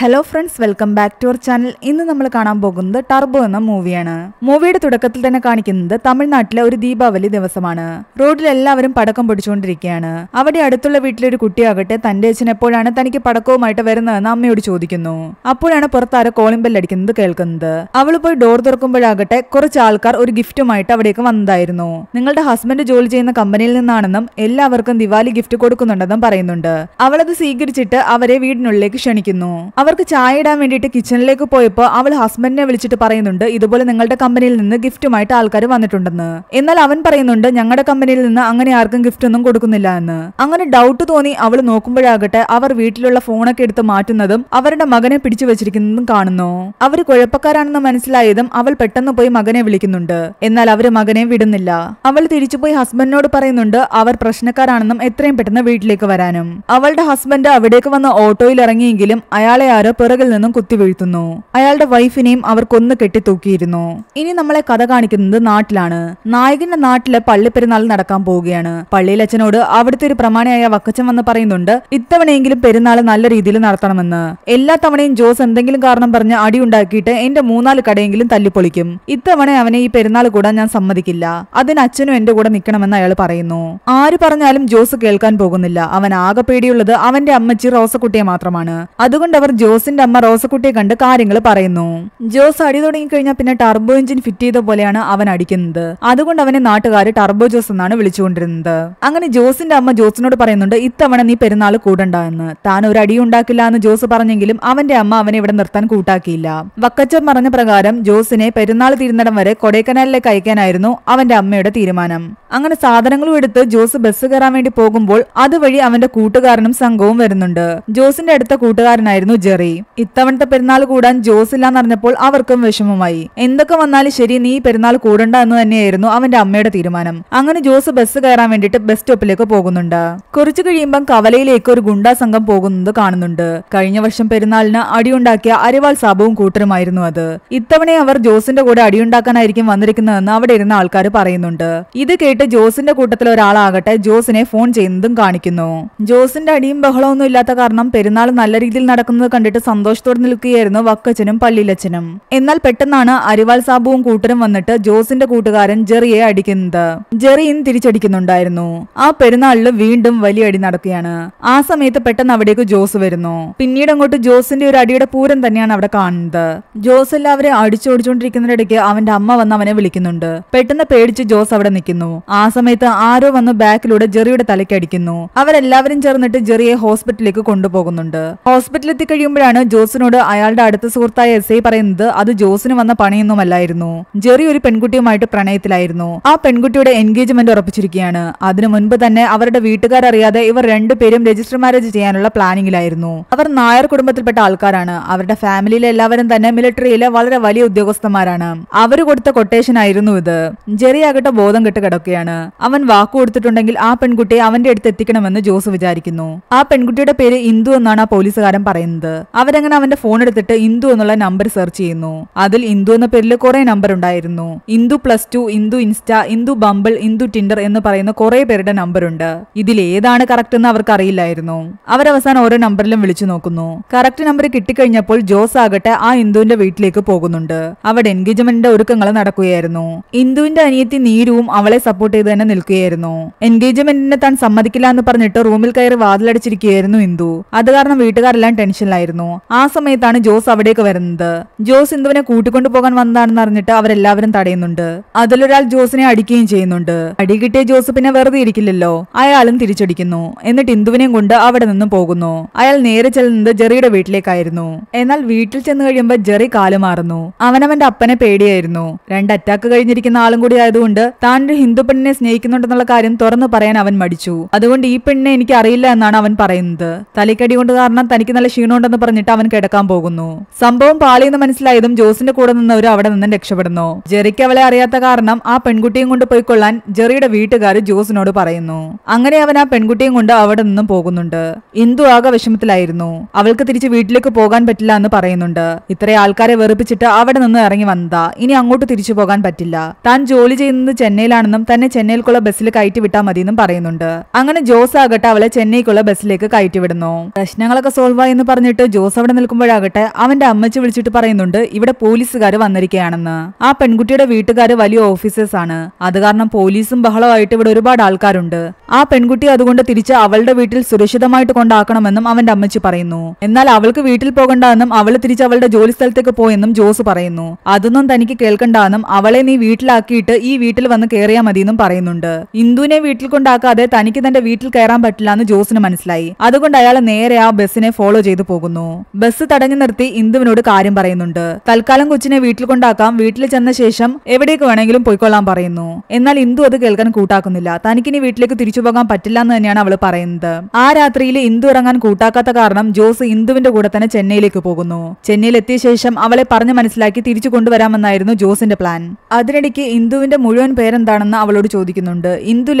hello friends welcome back to our channel ഇന്ന് നമ്മൾ കാണാൻ പോകുന്നത് ടർബോ എന്ന മൂവിയാണ് മൂവിയുടെ തുടക്കത്തിൽ തന്നെ കാണിക്കുന്നത് തമിഴ്നാട്ടിലെ ഒരു ദീപാവലി ദിവസമാണ് റോഡിൽ എല്ലാവരും പടക്കം പൊടിച്ചുകൊണ്ടിരിക്കുകയാണ് അവിടെ അടുത്തുള്ള വീട്ടിലൊരു ഒരു കുട്ടിയാകട്ടെ തന്റെ അച്ഛൻ എപ്പോഴാണ് തനിക്ക് പടക്കവുമായിട്ട് വരുന്നതെന്ന് അമ്മയോട് ചോദിക്കുന്നു അപ്പോഴാണ് പുറത്താര കോളിംഗ് അടിക്കുന്നത് കേൾക്കുന്നത് അവൾ പോയി ഡോർ തുറക്കുമ്പോഴാകട്ടെ കുറച്ച് ആൾക്കാർ ഒരു ഗിഫ്റ്റുമായിട്ട് അവിടേക്ക് വന്നതായിരുന്നു നിങ്ങളുടെ ഹസ്ബൻഡ് ജോലി ചെയ്യുന്ന കമ്പനിയിൽ നിന്നാണെന്നും എല്ലാവർക്കും ദിവാലി ഗിഫ്റ്റ് കൊടുക്കുന്നുണ്ടെന്നും പറയുന്നുണ്ട് അവളത് സ്വീകരിച്ചിട്ട് അവരെ വീടിനുള്ളിലേക്ക് ക്ഷണിക്കുന്നു അവർക്ക് ചായ ഇടാൻ വേണ്ടിയിട്ട് കിച്ചണിലേക്ക് പോയപ്പോൾ അവൾ ഹസ്ബൻഡിനെ വിളിച്ചിട്ട് പറയുന്നുണ്ട് ഇതുപോലെ നിങ്ങളുടെ കമ്പനിയിൽ നിന്ന് ഗിഫ്റ്റുമായിട്ട് ആൾക്കാർ വന്നിട്ടുണ്ടെന്ന് എന്നാൽ അവൻ പറയുന്നുണ്ട് ഞങ്ങളുടെ കമ്പനിയിൽ നിന്ന് അങ്ങനെ ആർക്കും ഗിഫ്റ്റ് ഒന്നും കൊടുക്കുന്നില്ല എന്ന് അങ്ങനെ ഡൗട്ട് തോന്നി അവൾ നോക്കുമ്പോഴാകട്ടെ അവർ വീട്ടിലുള്ള ഫോണൊക്കെ എടുത്ത് മാറ്റുന്നതും അവരുടെ മകനെ പിടിച്ചു വെച്ചിരിക്കുന്നതും കാണുന്നു അവർ കുഴപ്പക്കാരാണെന്ന് മനസ്സിലായതും അവൾ പെട്ടെന്ന് പോയി മകനെ വിളിക്കുന്നുണ്ട് എന്നാൽ അവർ മകനെ വിടുന്നില്ല അവൾ തിരിച്ചുപോയി ഹസ്ബൻഡിനോട് പറയുന്നുണ്ട് അവർ പ്രശ്നക്കാരാണെന്നും എത്രയും പെട്ടെന്ന് വീട്ടിലേക്ക് വരാനും അവളുടെ ഹസ്ബൻഡ് അവിടേക്ക് വന്ന ഓട്ടോയിൽ ഇറങ്ങിയെങ്കിലും അയാളെ ആരോ പിറകിൽ നിന്നും കുത്തിവീഴ്ത്തുന്നു അയാളുടെ വൈഫിനെയും അവർ കൊന്നു കെട്ടിത്തൂക്കിയിരുന്നു ഇനി നമ്മളെ കഥ കാണിക്കുന്നത് നാട്ടിലാണ് നായകന്റെ നാട്ടിലെ പള്ളിപ്പെരുന്നാൾ നടക്കാൻ പോവുകയാണ് പള്ളിയിൽ അച്ഛനോട് അവിടുത്തെ ഒരു പ്രമാണിയായ വക്കച്ചൻ വന്ന് പറയുന്നുണ്ട് ഇത്തവണയെങ്കിലും പെരുന്നാൾ നല്ല രീതിയിൽ നടത്തണമെന്ന് എല്ലാ തവണയും ജോസ് എന്തെങ്കിലും കാരണം പറഞ്ഞ് അടിയുണ്ടാക്കിയിട്ട് എന്റെ മൂന്നാല് കടയെങ്കിലും തല്ലിപ്പൊളിക്കും ഇത്തവണ അവനെ ഈ പെരുന്നാൾ കൂടാൻ ഞാൻ സമ്മതിക്കില്ല അതിന് അച്ഛനും എന്റെ കൂടെ നിൽക്കണമെന്ന് അയാൾ പറയുന്നു ആര് പറഞ്ഞാലും ജോസ് കേൾക്കാൻ പോകുന്നില്ല അവൻ ആകെ പേടിയുള്ളത് അവന്റെ അമ്മച്ചി റോസക്കുട്ടിയെ മാത്രമാണ് അതുകൊണ്ട് അവർ ജോസിന്റെ അമ്മ റോസക്കുട്ടിയെ കണ്ട് കാര്യങ്ങൾ പറയുന്നു ജോസ് അടി തുടങ്ങിക്കഴിഞ്ഞാൽ പിന്നെ ടർബോ എഞ്ചിൻ ഫിറ്റ് ചെയ്ത പോലെയാണ് അവൻ അടിക്കുന്നത് അതുകൊണ്ട് അവനെ നാട്ടുകാർ ടർബോ ജോസ് എന്നാണ് വിളിച്ചുകൊണ്ടിരുന്നത് അങ്ങനെ ജോസിന്റെ അമ്മ ജോസിനോട് പറയുന്നുണ്ട് ഇത്തവണ നീ പെരുന്നാൾ കൂടണ്ട എന്ന് താൻ ഒരു അടി ഉണ്ടാക്കില്ല എന്ന് ജോസ് പറഞ്ഞെങ്കിലും അവന്റെ അമ്മ അവനെ ഇവിടെ നിർത്താൻ കൂട്ടാക്കിയില്ല വക്കച്ചൻ പറഞ്ഞ പ്രകാരം ജോസിനെ പെരുന്നാൾ തീരുന്നിടം വരെ കൊടൈക്കനാലിലേക്ക് അയക്കാനായിരുന്നു അവന്റെ അമ്മയുടെ തീരുമാനം അങ്ങനെ സാധനങ്ങളും എടുത്ത് ജോസ് ബസ് കയറാൻ വേണ്ടി പോകുമ്പോൾ അതുവഴി അവന്റെ കൂട്ടുകാരനും സംഘവും വരുന്നുണ്ട് ജോസിന്റെ അടുത്ത കൂട്ടുകാരനായിരുന്നു ജെർ കയറി ഇത്തവണത്തെ പെരുന്നാൾ കൂടാൻ ജോസ് ഇല്ലാന്നറിഞ്ഞപ്പോൾ അവർക്കും വിഷമമായി എന്തൊക്കെ വന്നാലും ശരി നീ പെരുന്നാൾ കൂടണ്ട എന്ന് തന്നെയായിരുന്നു അവന്റെ അമ്മയുടെ തീരുമാനം അങ്ങനെ ജോസ് ബസ് കയറാൻ വേണ്ടിട്ട് ബസ് സ്റ്റോപ്പിലേക്ക് പോകുന്നുണ്ട് കുറച്ചു കഴിയുമ്പം കവലയിലേക്ക് ഒരു ഗുണ്ടാ സംഘം പോകുന്നത് കാണുന്നുണ്ട് കഴിഞ്ഞ വർഷം പെരുന്നാളിന് അടിയുണ്ടാക്കിയ അരിവാൾ സാബുവും കൂട്ടരുമായിരുന്നു അത് ഇത്തവണ അവർ ജോസിന്റെ കൂടെ അടിയുണ്ടാക്കാനായിരിക്കും വന്നിരിക്കുന്നതെന്ന് അവിടെ ഇരുന്ന ആൾക്കാർ പറയുന്നുണ്ട് ഇത് കേട്ട് ജോസിന്റെ കൂട്ടത്തിൽ ഒരാളാകട്ടെ ജോസിനെ ഫോൺ ചെയ്യുന്നതും കാണിക്കുന്നു ജോസിന്റെ അടിയും ബഹളമൊന്നും ഇല്ലാത്ത കാരണം പെരുന്നാൾ നല്ല രീതിയിൽ നടക്കുന്നത് കണ്ടിട്ട് കണ്ടിട്ട് സന്തോഷത്തോടെ നിൽക്കുകയായിരുന്നു വക്കച്ചനും പള്ളിയിലച്ചനും എന്നാൽ പെട്ടെന്നാണ് അരിവാൾ സാബുവും കൂട്ടരും വന്നിട്ട് ജോസിന്റെ കൂട്ടുകാരൻ ജെറിയെ അടിക്കുന്നത് ജെറിയും തിരിച്ചടിക്കുന്നുണ്ടായിരുന്നു ആ പെരുന്നാളിൽ വീണ്ടും വലിയ അടി നടക്കുകയാണ് ആ സമയത്ത് പെട്ടെന്ന് അവിടേക്ക് ജോസ് വരുന്നു പിന്നീട് അങ്ങോട്ട് ജോസിന്റെ ഒരു അടിയുടെ പൂരം തന്നെയാണ് അവിടെ കാണുന്നത് ജോസ് എല്ലാവരെ അടിച്ചോടിച്ചോണ്ടിരിക്കുന്നതിനിടയ്ക്ക് അവന്റെ അമ്മ വന്ന് അവനെ വിളിക്കുന്നുണ്ട് പെട്ടെന്ന് പേടിച്ച് ജോസ് അവിടെ നിൽക്കുന്നു ആ സമയത്ത് ആരോ വന്ന് ബാക്കിലൂടെ ജെറിയുടെ തലയ്ക്ക് അടിക്കുന്നു അവരെല്ലാവരും ചേർന്നിട്ട് ജെറിയെ ഹോസ്പിറ്റലിലേക്ക് കൊണ്ടുപോകുന്നുണ്ട് ഹോസ്പിറ്റലെത്തി കഴിയുമ്പോൾ കഴിയുമ്പോഴാണ് ജോസിനോട് അയാളുടെ അടുത്ത സുഹൃത്തായ എസ് ഐ പറയുന്നത് അത് ജോസിന് വന്ന പണിയൊന്നുമല്ലായിരുന്നു ജെറി ഒരു പെൺകുട്ടിയുമായിട്ട് പ്രണയത്തിലായിരുന്നു ആ പെൺകുട്ടിയുടെ എൻഗേജ്മെന്റ് ഉറപ്പിച്ചിരിക്കുകയാണ് അതിനു മുൻപ് തന്നെ അവരുടെ വീട്ടുകാരറിയാതെ ഇവർ രണ്ടുപേരും രജിസ്റ്റർ മാരേജ് ചെയ്യാനുള്ള പ്ലാനിങ്ങിലായിരുന്നു അവർ നായർ കുടുംബത്തിൽപ്പെട്ട ആൾക്കാരാണ് അവരുടെ ഫാമിലിയിലെ എല്ലാവരും തന്നെ മിലിറ്ററിയിലെ വളരെ വലിയ ഉദ്യോഗസ്ഥന്മാരാണ് അവർ കൊടുത്ത കൊട്ടേഷൻ ആയിരുന്നു ഇത് ജെറി ആകട്ടെ ബോധം കെട്ട് കിടക്കുകയാണ് അവൻ വാക്കു കൊടുത്തിട്ടുണ്ടെങ്കിൽ ആ പെൺകുട്ടിയെ അവന്റെ അടുത്ത് എത്തിക്കണമെന്ന് ജോസ് വിചാരിക്കുന്നു ആ പെൺകുട്ടിയുടെ പേര് ഇന്ദു എന്നാണ് ആ പോലീസുകാരൻ പറയുന്നത് അവരങ്ങനെ അവന്റെ ഫോൺ എടുത്തിട്ട് ഇന്ദു എന്നുള്ള നമ്പർ സെർച്ച് ചെയ്യുന്നു അതിൽ ഇന്ദു എന്ന പേരിൽ കുറെ നമ്പർ ഉണ്ടായിരുന്നു Indu plus two Indu insta Indu Bumble Indu Tinder എന്ന് പറയുന്ന കുറെ പേരുടെ നമ്പർ ഉണ്ട് ഇതിൽ ഏതാണ് കറക്റ്റ് എന്ന് അവർക്ക് അറിയില്ലായിരുന്നു അവരവസാനം ഓരോ നമ്പറിലും വിളിച്ചു നോക്കുന്നു കറക്റ്റ് നമ്പർ കിട്ടിക്കഴിഞ്ഞപ്പോൾ ജോസ് ആകട്ടെ ആ ഇന്ദുവിന്റെ വീട്ടിലേക്ക് പോകുന്നുണ്ട് അവിടെ എൻഗേജ്മെന്റിന്റെ ഒരുക്കങ്ങൾ നടക്കുകയായിരുന്നു ഇന്ദുവിന്റെ അനിയത്തി നീരുവും അവളെ സപ്പോർട്ട് ചെയ്ത് തന്നെ നിൽക്കുകയായിരുന്നു എൻഗേജ്മെന്റിനെ താൻ സമ്മതിക്കില്ല എന്ന് പറഞ്ഞിട്ട് റൂമിൽ കയറി വാതിലടിച്ചിരിക്കുകയായിരുന്നു ഇന്ദു അത് കാരണം വീട്ടുകാരെല്ലാം ടെൻഷനിലായിരുന്നു ഉണ്ടായിരുന്നു ആ സമയത്താണ് ജോസ് അവിടേക്ക് വരുന്നത് ജോസ് ഇന്ദുവിനെ കൂട്ടിക്കൊണ്ടു പോകാൻ വന്നതാണെന്ന് അറിഞ്ഞിട്ട് അവരെല്ലാവരും തടയുന്നുണ്ട് അതിലൊരാൾ ജോസിനെ അടിക്കുകയും ചെയ്യുന്നുണ്ട് അടി കിട്ടിയ ജോസ് പിന്നെ വെറുതെ ഇരിക്കില്ലല്ലോ അയാളും തിരിച്ചടിക്കുന്നു എന്നിട്ട് ഇന്ദുവിനെയും കൊണ്ട് അവിടെ നിന്ന് പോകുന്നു അയാൾ നേരെ ചെല്ലുന്നത് ജെറിയുടെ വീട്ടിലേക്കായിരുന്നു എന്നാൽ വീട്ടിൽ ചെന്ന് കഴിയുമ്പോൾ ജെറി കാലുമാറുന്നു അവനവന്റെ അപ്പനെ പേടിയായിരുന്നു രണ്ട് അറ്റാക്ക് കഴിഞ്ഞിരിക്കുന്ന ആളും കൂടി ആയതുകൊണ്ട് താൻ ഒരു ഹിന്ദു പെണ്ണിനെ സ്നേഹിക്കുന്നുണ്ടെന്നുള്ള കാര്യം തുറന്നു പറയാൻ അവൻ മടിച്ചു അതുകൊണ്ട് ഈ പെണ്ണിനെ എനിക്ക് അറിയില്ല എന്നാണ് അവൻ പറയുന്നത് തലക്കടി കൊണ്ട് കാരണം തനിക്ക് നല്ല ക്ഷീണമുണ്ടെന്ന് പറഞ്ഞിട്ട് അവൻ കിടക്കാൻ പോകുന്നു സംഭവം പാളിയെന്ന് മനസ്സിലായതും ജോസിന്റെ കൂടെ നിന്നവർ അവിടെ നിന്നും രക്ഷപ്പെടുന്നു ജെറിക്ക് അവളെ അറിയാത്ത കാരണം ആ പെൺകുട്ടിയും കൊണ്ട് പോയിക്കൊള്ളാൻ ജെറിയുടെ വീട്ടുകാർ ജോസിനോട് പറയുന്നു അങ്ങനെ അവൻ ആ പെൺകുട്ടിയും കൊണ്ട് അവിടെ നിന്നും പോകുന്നുണ്ട് ഇന്ദു ആകെ വിഷമത്തിലായിരുന്നു അവൾക്ക് തിരിച്ച് വീട്ടിലേക്ക് പോകാൻ പറ്റില്ല എന്ന് പറയുന്നുണ്ട് ഇത്ര ആൾക്കാരെ വെറുപ്പിച്ചിട്ട് അവിടെ നിന്ന് ഇറങ്ങി വന്നതാ ഇനി അങ്ങോട്ട് തിരിച്ചു പോകാൻ പറ്റില്ല താൻ ജോലി ചെയ്യുന്നത് ചെന്നൈയിലാണെന്നും തന്നെ ചെന്നൈയിൽക്കുള്ള ബസ്സിൽ കയറ്റി വിട്ടാൽ മതിയെന്നും പറയുന്നുണ്ട് അങ്ങനെ ജോസ് ആകട്ടെ അവളെ ചെന്നൈക്കുള്ള ബസ്സിലേക്ക് കയറ്റി വിടുന്നു പ്രശ്നങ്ങളൊക്കെ സോൾവ് ആയി എന്ന് പറഞ്ഞിട്ട് ജോസ് അവിടെ നിൽക്കുമ്പോഴാകട്ടെ അവന്റെ അമ്മച്ചി വിളിച്ചിട്ട് പറയുന്നുണ്ട് ഇവിടെ പോലീസുകാർ വന്നിരിക്കുകയാണെന്ന് ആ പെൺകുട്ടിയുടെ വീട്ടുകാർ വലിയ ഓഫീസേഴ്സ് ആണ് അത് കാരണം പോലീസും ബഹളമായിട്ട് ഇവിടെ ഒരുപാട് ആൾക്കാരുണ്ട് ആ പെൺകുട്ടി അതുകൊണ്ട് തിരിച്ച് അവളുടെ വീട്ടിൽ സുരക്ഷിതമായിട്ട് കൊണ്ടാക്കണമെന്നും അവന്റെ അമ്മച്ചി പറയുന്നു എന്നാൽ അവൾക്ക് വീട്ടിൽ പോകണ്ട എന്നും അവൾ തിരിച്ച് അവളുടെ ജോലി സ്ഥലത്തേക്ക് പോയെന്നും ജോസ് പറയുന്നു അതൊന്നും തനിക്ക് കേൾക്കണ്ടെന്നും അവളെ നീ വീട്ടിലാക്കിയിട്ട് ഈ വീട്ടിൽ വന്ന് കയറിയാൽ മതിയെന്നും പറയുന്നുണ്ട് ഇന്ദുവിനെ വീട്ടിൽ കൊണ്ടാക്കാതെ തനിക്ക് തന്റെ വീട്ടിൽ കയറാൻ പറ്റില്ല എന്ന് ജോസിന് മനസ്സിലായി അതുകൊണ്ട് അയാൾ നേരെ ആ ബസ്സിനെ ഫോളോ ചെയ്തു പോകുന്നു പറയുന്നു ബസ് തടഞ്ഞു നിർത്തി ഇന്ദുവിനോട് കാര്യം പറയുന്നുണ്ട് തൽക്കാലം കൊച്ചിനെ വീട്ടിൽ കൊണ്ടാക്കാം വീട്ടിൽ ചെന്ന ശേഷം എവിടേക്ക് വേണമെങ്കിലും പോയിക്കൊള്ളാൻ പറയുന്നു എന്നാൽ ഇന്ദു അത് കേൾക്കാൻ കൂട്ടാക്കുന്നില്ല തനിക്കിനി വീട്ടിലേക്ക് തിരിച്ചു പോകാൻ പറ്റില്ല എന്ന് തന്നെയാണ് അവൾ പറയുന്നത് ആ രാത്രിയിൽ ഇന്ദു ഇറങ്ങാൻ കൂട്ടാക്കാത്ത കാരണം ജോസ് ഇന്ദുവിന്റെ കൂടെ തന്നെ ചെന്നൈയിലേക്ക് പോകുന്നു ചെന്നൈയിൽ എത്തിയ ശേഷം അവളെ പറഞ്ഞു മനസ്സിലാക്കി തിരിച്ചു കൊണ്ടുവരാമെന്നായിരുന്നു ജോസിന്റെ പ്ലാൻ അതിനിടയ്ക്ക് ഇന്ദുവിന്റെ മുഴുവൻ പേരെന്താണെന്ന് അവളോട് ചോദിക്കുന്നുണ്ട്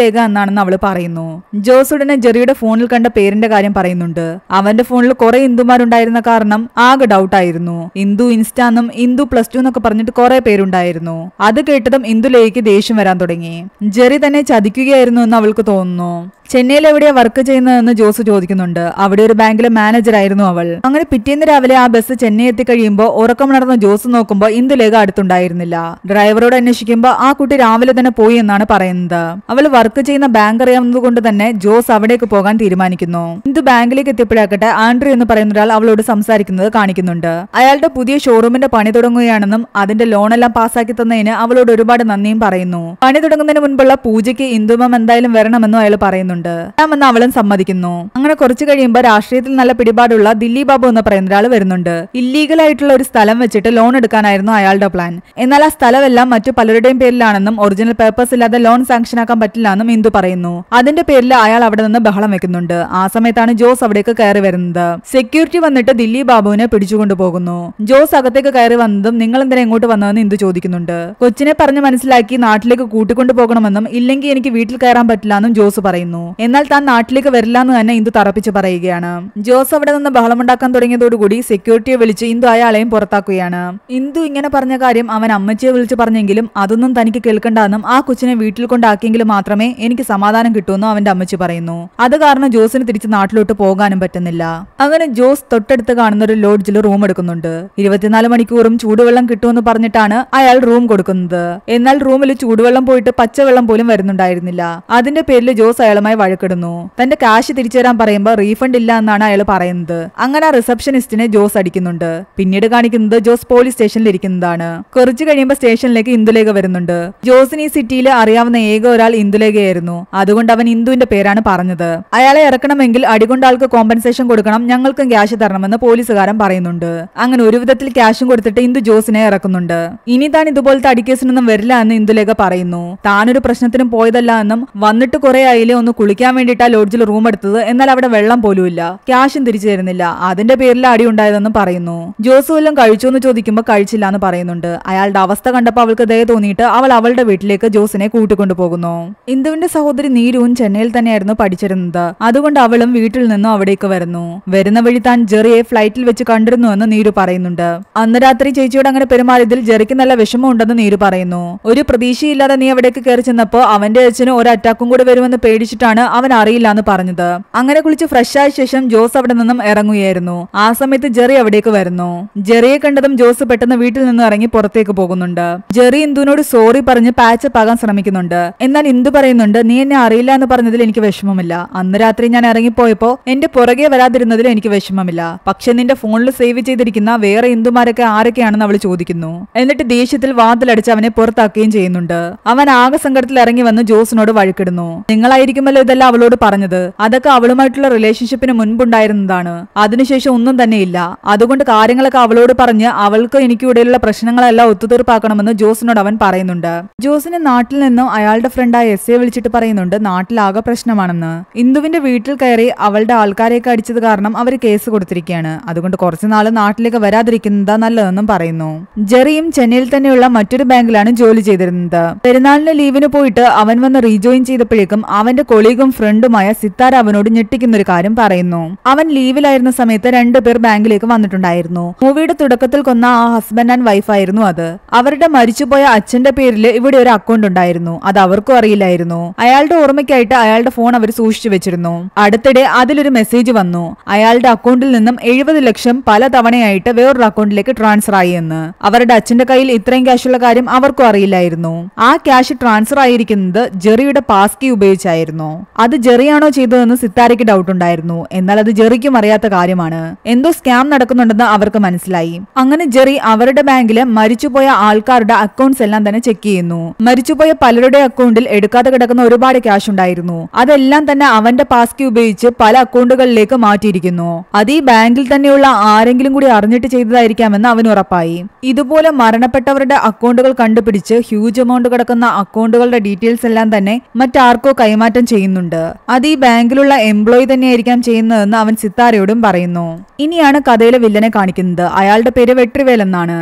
ലേഖ എന്നാണെന്ന് അവൾ പറയുന്നു ജോസ് ഉടനെ ജെറിയുടെ ഫോണിൽ കണ്ട പേരിന്റെ കാര്യം പറയുന്നുണ്ട് അവന്റെ ഫോണിൽ കുറെ ഇന്ദുമാരുണ്ട് ഉണ്ടായിരുന്ന കാരണം ആകെ ഡൗട്ടായിരുന്നു ഇന്ദു എന്നും ഇന്ദു പ്ലസ് ടു എന്നൊക്കെ പറഞ്ഞിട്ട് കുറെ പേരുണ്ടായിരുന്നു അത് കേട്ടതും ഇന്ദുലേക്ക് ദേഷ്യം വരാൻ തുടങ്ങി ജെറി തന്നെ ചതിക്കുകയായിരുന്നു എന്ന് അവൾക്ക് തോന്നുന്നു ചെന്നൈയിൽ എവിടെയാ വർക്ക് ചെയ്യുന്നതെന്ന് ജോസ് ചോദിക്കുന്നുണ്ട് അവിടെ ഒരു ബാങ്കിലെ മാനേജറായിരുന്നു അവൾ അങ്ങനെ പിറ്റേന്ന് രാവിലെ ആ ബസ് ചെന്നൈ എത്തിക്കഴിയുമ്പോൾ ഉറക്കമുണർന്ന ജോസ് നോക്കുമ്പോൾ ഇന്ദുലേഖ അടുത്തുണ്ടായിരുന്നില്ല ഡ്രൈവറോട് അന്വേഷിക്കുമ്പോൾ ആ കുട്ടി രാവിലെ തന്നെ പോയി എന്നാണ് പറയുന്നത് അവൾ വർക്ക് ചെയ്യുന്ന ബാങ്ക് അറിയാവുന്നതുകൊണ്ട് തന്നെ ജോസ് അവിടേക്ക് പോകാൻ തീരുമാനിക്കുന്നു ഇന്ദു ബാങ്കിലേക്ക് എത്തിയപ്പോഴാക്കട്ടെ ആൻഡ്രി എന്ന് പറയുന്ന ഒരാൾ അവളോട് സംസാരിക്കുന്നത് കാണിക്കുന്നുണ്ട് അയാളുടെ പുതിയ ഷോറൂമിന്റെ പണി തുടങ്ങുകയാണെന്നും അതിന്റെ ലോണെല്ലാം പാസ്സാക്കി തന്നതിന് അവളോട് ഒരുപാട് നന്ദിയും പറയുന്നു പണി തുടങ്ങുന്നതിന് മുൻപുള്ള പൂജയ്ക്ക് ഇന്ദുമം എന്തായാലും വരണമെന്നും അയാൾ പറയുന്നുണ്ട് പറയുന്നുണ്ട് രാമെന്ന് അവളും സമ്മതിക്കുന്നു അങ്ങനെ കുറച്ചു കഴിയുമ്പോൾ രാഷ്ട്രീയത്തിൽ നല്ല പിടിപാടുള്ള ദില്ലി ബാബു എന്ന് പറയുന്ന ഒരാൾ വരുന്നുണ്ട് ഇല്ലീഗൽ ആയിട്ടുള്ള ഒരു സ്ഥലം വെച്ചിട്ട് ലോൺ എടുക്കാനായിരുന്നു അയാളുടെ പ്ലാൻ എന്നാൽ ആ സ്ഥലമെല്ലാം മറ്റു പലരുടെയും പേരിലാണെന്നും ഒറിജിനൽ പേപ്പേഴ്സ് ഇല്ലാതെ ലോൺ സാങ്ഷൻ ആക്കാൻ പറ്റില്ല എന്നും ഇന്ദു പറയുന്നു അതിന്റെ പേരിൽ അയാൾ അവിടെ നിന്ന് ബഹളം വെക്കുന്നുണ്ട് ആ സമയത്താണ് ജോസ് അവിടേക്ക് കയറി വരുന്നത് സെക്യൂരിറ്റി വന്നിട്ട് ദില്ലി ബാബുവിനെ പിടിച്ചുകൊണ്ടുപോകുന്നു ജോസ് അകത്തേക്ക് കയറി വന്നതും നിങ്ങൾ എന്തിനാ ഇങ്ങോട്ട് വന്നതെന്ന് ഇന്ദു ചോദിക്കുന്നുണ്ട് കൊച്ചിനെ പറഞ്ഞ് മനസ്സിലാക്കി നാട്ടിലേക്ക് കൂട്ടിക്കൊണ്ടു പോകണമെന്നും ഇല്ലെങ്കിൽ എനിക്ക് വീട്ടിൽ കയറാൻ പറ്റില്ല എന്നും ജോസ് പറയുന്നു എന്നാൽ താൻ നാട്ടിലേക്ക് വരില്ലെന്ന് തന്നെ ഇന്ദു തറപ്പിച്ചു പറയുകയാണ് ജോസ് അവിടെ നിന്ന് ബഹളമുണ്ടാക്കാൻ തുടങ്ങിയതോടുകൂടി സെക്യൂരിറ്റിയെ വിളിച്ച് ഇന്ദു അയാളെയും പുറത്താക്കുകയാണ് ഇന്ദു ഇങ്ങനെ പറഞ്ഞ കാര്യം അവൻ അമ്മച്ചിയെ വിളിച്ചു പറഞ്ഞെങ്കിലും അതൊന്നും തനിക്ക് കേൾക്കണ്ടെന്നും ആ കൊച്ചിനെ വീട്ടിൽ കൊണ്ടാക്കിയെങ്കിലും മാത്രമേ എനിക്ക് സമാധാനം കിട്ടൂന്നും അവന്റെ അമ്മച്ചി പറയുന്നു അത് കാരണം ജോസിന് തിരിച്ച് നാട്ടിലോട്ട് പോകാനും പറ്റുന്നില്ല അങ്ങനെ ജോസ് തൊട്ടടുത്ത് കാണുന്ന ഒരു ലോഡ്ജിൽ റൂം എടുക്കുന്നുണ്ട് ഇരുപത്തിനാല് മണിക്കൂറും ചൂടുവെള്ളം കിട്ടുമെന്ന് പറഞ്ഞിട്ടാണ് അയാൾ റൂം കൊടുക്കുന്നത് എന്നാൽ റൂമിൽ ചൂടുവെള്ളം പോയിട്ട് പച്ചവെള്ളം പോലും വരുന്നുണ്ടായിരുന്നില്ല അതിന്റെ പേരിൽ ജോസ് അയാളുമായി വഴക്കിടുന്നു തന്റെ കാശ് തിരിച്ചു തരാൻ പറയുമ്പോൾ റീഫണ്ട് ഇല്ല എന്നാണ് അയാൾ പറയുന്നത് അങ്ങനെ ആ റിസപ്ഷനിസ്റ്റിനെ ജോസ് അടിക്കുന്നുണ്ട് പിന്നീട് കാണിക്കുന്നത് ജോസ് പോലീസ് സ്റ്റേഷനിൽ ഇരിക്കുന്നതാണ് കുറച്ച് കഴിയുമ്പോൾ സ്റ്റേഷനിലേക്ക് ഇന്ദുലേഖ വരുന്നുണ്ട് ജോസിന് ഈ സിറ്റിയിൽ അറിയാവുന്ന ഏക ഒരാൾ ഇന്ദുലേഖയായിരുന്നു അതുകൊണ്ട് അവൻ ഇന്ദുവിന്റെ പേരാണ് പറഞ്ഞത് അയാളെ ഇറക്കണമെങ്കിൽ അടികൊണ്ട ആൾക്ക് കോമ്പൻസേഷൻ കൊടുക്കണം ഞങ്ങൾക്കും ക്യാഷ് തരണമെന്ന് പോലീസുകാരൻ പറയുന്നുണ്ട് അങ്ങനെ ഒരു വിധത്തിൽ ക്യാഷും കൊടുത്തിട്ട് ഇന്ദു ജോസിനെ ഇറക്കുന്നുണ്ട് ഇനി താൻ ഇതുപോലത്തെ അടിക്കേസിനൊന്നും വരില്ല എന്ന് ഇന്ദുലേഖ പറയുന്നു താനൊരു പ്രശ്നത്തിനും പോയതല്ല എന്നും വന്നിട്ട് കുറെ ആയില്ലേ ഒന്ന് കുളിക്കാൻ വേണ്ടിയിട്ടാ ലോഡ്ജിൽ റൂം എടുത്തത് എന്നാൽ അവിടെ വെള്ളം പോലും ഇല്ല ക്യാഷും തിരിച്ചു തരുന്നില്ല അതിന്റെ പേരിൽ അടി ഉണ്ടായതെന്നും പറയുന്നു ജോസ് വല്ലതും കഴിച്ചു എന്ന് ചോദിക്കുമ്പോൾ കഴിച്ചില്ല എന്ന് പറയുന്നുണ്ട് അയാളുടെ അവസ്ഥ കണ്ടപ്പോൾ അവൾക്ക് ദയ തോന്നിയിട്ട് അവൾ അവളുടെ വീട്ടിലേക്ക് ജോസിനെ കൂട്ടിക്കൊണ്ടുപോകുന്നു ഇന്ദുവിന്റെ സഹോദരി നീരുവും ചെന്നൈയിൽ തന്നെയായിരുന്നു പഠിച്ചിരുന്നത് അതുകൊണ്ട് അവളും വീട്ടിൽ നിന്നും അവിടേക്ക് വരുന്നു വരുന്ന വഴി താൻ ജെറിയെ ഫ്ലൈറ്റിൽ വെച്ച് കണ്ടിരുന്നുവെന്ന് നീരു പറയുന്നുണ്ട് അന്ന് രാത്രി ചേച്ചിയോട് അങ്ങനെ പെരുമാറിയതിൽ ജെറിക്ക് നല്ല വിഷമമുണ്ടെന്ന് നീരു പറയുന്നു ഒരു പ്രതീക്ഷയില്ലാതെ നീ അവിടേക്ക് കയറി ചെന്നപ്പോൾ അവന്റെ അച്ഛന് ഒരു അറ്റാക്കും കൂടെ വരുമെന്ന് പേടിച്ചിട്ടാണ് ആണ് അവൻ അറിയില്ല എന്ന് പറഞ്ഞത് അങ്ങനെ കുളിച്ച് ഫ്രഷായ ശേഷം ജോസ് അവിടെ നിന്നും ഇറങ്ങുകയായിരുന്നു ആ സമയത്ത് ജെറി അവിടേക്ക് വരുന്നു ജെറിയെ കണ്ടതും ജോസ് പെട്ടെന്ന് വീട്ടിൽ നിന്ന് ഇറങ്ങി പുറത്തേക്ക് പോകുന്നുണ്ട് ജെറി ഇന്ദുവിനോട് സോറി പറഞ്ഞ് പാച്ചപ്പ് ആകാൻ ശ്രമിക്കുന്നുണ്ട് എന്നാൽ ഇന്ദു പറയുന്നുണ്ട് നീ എന്നെ അറിയില്ല എന്ന് പറഞ്ഞതിൽ എനിക്ക് വിഷമമില്ല അന്ന് രാത്രി ഞാൻ ഇറങ്ങിപ്പോയപ്പോ എന്റെ പുറകെ വരാതിരുന്നതിൽ എനിക്ക് വിഷമമില്ല പക്ഷെ നിന്റെ ഫോണിൽ സേവ് ചെയ്തിരിക്കുന്ന വേറെ ഇന്ദുമാരൊക്കെ ആരൊക്കെയാണെന്ന് അവൾ ചോദിക്കുന്നു എന്നിട്ട് ദേഷ്യത്തിൽ വാതിലടിച്ച് അവനെ പുറത്താക്കുകയും ചെയ്യുന്നുണ്ട് അവൻ ആകെ സങ്കടത്തിൽ ഇറങ്ങി വന്ന് ജോസിനോട് വഴിക്കിടുന്നു നിങ്ങളായിരിക്കുമല്ലോ എന്നതല്ല അവളോട് പറഞ്ഞത് അതൊക്കെ അവളുമായിട്ടുള്ള റിലേഷൻഷിപ്പിന് മുൻപുണ്ടായിരുന്നതാണ് അതിനുശേഷം ഒന്നും തന്നെയില്ല അതുകൊണ്ട് കാര്യങ്ങളൊക്കെ അവളോട് പറഞ്ഞ് അവൾക്ക് എനിക്ക് ഇടയിലുള്ള പ്രശ്നങ്ങളെല്ലാം ഒത്തുതീർപ്പാക്കണമെന്ന് ജോസിനോട് അവൻ പറയുന്നുണ്ട് ജോസിനെ നാട്ടിൽ നിന്നും അയാളുടെ ഫ്രണ്ടായ എസ് എ വിളിച്ചിട്ട് പറയുന്നുണ്ട് നാട്ടിലാകെ പ്രശ്നമാണെന്ന് ഇന്ദുവിന്റെ വീട്ടിൽ കയറി അവളുടെ ആൾക്കാരെയൊക്കെ അടിച്ചത് കാരണം അവർ കേസ് കൊടുത്തിരിക്കുകയാണ് അതുകൊണ്ട് കുറച്ചുനാൾ നാട്ടിലേക്ക് വരാതിരിക്കുന്നതാ നല്ലതെന്നും പറയുന്നു ജെറിയും ചെന്നൈയിൽ തന്നെയുള്ള മറ്റൊരു ബാങ്കിലാണ് ജോലി ചെയ്തിരുന്നത് പെരുന്നാളിന് ലീവിന് പോയിട്ട് അവൻ വന്ന് റീജോയിൻ ചെയ്തപ്പോഴേക്കും അവന്റെ കൊളി കൊളീഗും ഫ്രണ്ടുമായ സിത്താര അവനോട് ഞെട്ടിക്കുന്ന ഒരു കാര്യം പറയുന്നു അവൻ ലീവിലായിരുന്ന സമയത്ത് രണ്ടുപേർ ബാങ്കിലേക്ക് വന്നിട്ടുണ്ടായിരുന്നു മൂവിയുടെ തുടക്കത്തിൽ കൊന്ന ആ ഹസ്ബൻഡ് ആൻഡ് വൈഫായിരുന്നു അത് അവരുടെ മരിച്ചുപോയ അച്ഛന്റെ പേരിൽ ഇവിടെ ഒരു അക്കൗണ്ട് ഉണ്ടായിരുന്നു അത് അവർക്കും അറിയില്ലായിരുന്നു അയാളുടെ ഓർമ്മയ്ക്കായിട്ട് അയാളുടെ ഫോൺ അവർ സൂക്ഷിച്ചു വെച്ചിരുന്നു അടുത്തിടെ അതിലൊരു മെസ്സേജ് വന്നു അയാളുടെ അക്കൗണ്ടിൽ നിന്നും എഴുപത് ലക്ഷം പല തവണയായിട്ട് വേറൊരു അക്കൗണ്ടിലേക്ക് ട്രാൻസ്ഫർ ആയി എന്ന് അവരുടെ അച്ഛന്റെ കയ്യിൽ ഇത്രയും ഉള്ള കാര്യം അവർക്കും അറിയില്ലായിരുന്നു ആ ക്യാഷ് ട്രാൻസ്ഫർ ആയിരിക്കുന്നത് ജെറിയുടെ പാസ്കി ഉപയോഗിച്ചായിരുന്നു അത് ജെറിയാണോ ചെയ്തതെന്ന് സിത്താരയ്ക്ക് ഡൗട്ട് ഉണ്ടായിരുന്നു എന്നാൽ അത് ജെറിക്കും അറിയാത്ത കാര്യമാണ് എന്തോ സ്കാം നടക്കുന്നുണ്ടെന്ന് അവർക്ക് മനസ്സിലായി അങ്ങനെ ജെറി അവരുടെ ബാങ്കിലെ മരിച്ചുപോയ ആൾക്കാരുടെ അക്കൗണ്ട്സ് എല്ലാം തന്നെ ചെക്ക് ചെയ്യുന്നു മരിച്ചുപോയ പലരുടെ അക്കൗണ്ടിൽ എടുക്കാതെ കിടക്കുന്ന ഒരുപാട് ക്യാഷ് ഉണ്ടായിരുന്നു അതെല്ലാം തന്നെ അവന്റെ പാസ്കി ഉപയോഗിച്ച് പല അക്കൗണ്ടുകളിലേക്ക് മാറ്റിയിരിക്കുന്നു അത് ഈ ബാങ്കിൽ തന്നെയുള്ള ആരെങ്കിലും കൂടി അറിഞ്ഞിട്ട് ചെയ്തതായിരിക്കാമെന്ന് അവൻ ഉറപ്പായി ഇതുപോലെ മരണപ്പെട്ടവരുടെ അക്കൗണ്ടുകൾ കണ്ടുപിടിച്ച് ഹ്യൂജ് എമൗണ്ട് കിടക്കുന്ന അക്കൗണ്ടുകളുടെ ഡീറ്റെയിൽസ് എല്ലാം തന്നെ മറ്റാർക്കോ കൈമാറ്റം ചെയ്യുന്നു പറയുന്നുണ്ട് അത് ഈ ബാങ്കിലുള്ള എംപ്ലോയി തന്നെയായിരിക്കാം ചെയ്യുന്നതെന്ന് അവൻ സിത്താരയോടും പറയുന്നു ഇനിയാണ് കഥയിലെ വില്ലനെ കാണിക്കുന്നത് അയാളുടെ പേര് വെട്രിവേൽ എന്നാണ്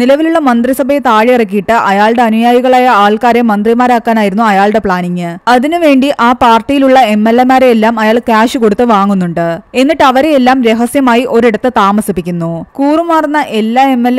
നിലവിലുള്ള മന്ത്രിസഭയെ താഴെ ഇറക്കിയിട്ട് അയാളുടെ അനുയായികളായ ആൾക്കാരെ മന്ത്രിമാരാക്കാനായിരുന്നു അയാളുടെ പ്ലാനിങ് അതിനുവേണ്ടി ആ പാർട്ടിയിലുള്ള എം എൽ അയാൾ ക്യാഷ് കൊടുത്ത് വാങ്ങുന്നുണ്ട് എന്നിട്ട് അവരെയെല്ലാം രഹസ്യമായി ഒരിടത്ത് താമസിപ്പിക്കുന്നു കൂറുമാറുന്ന എല്ലാ എം എൽ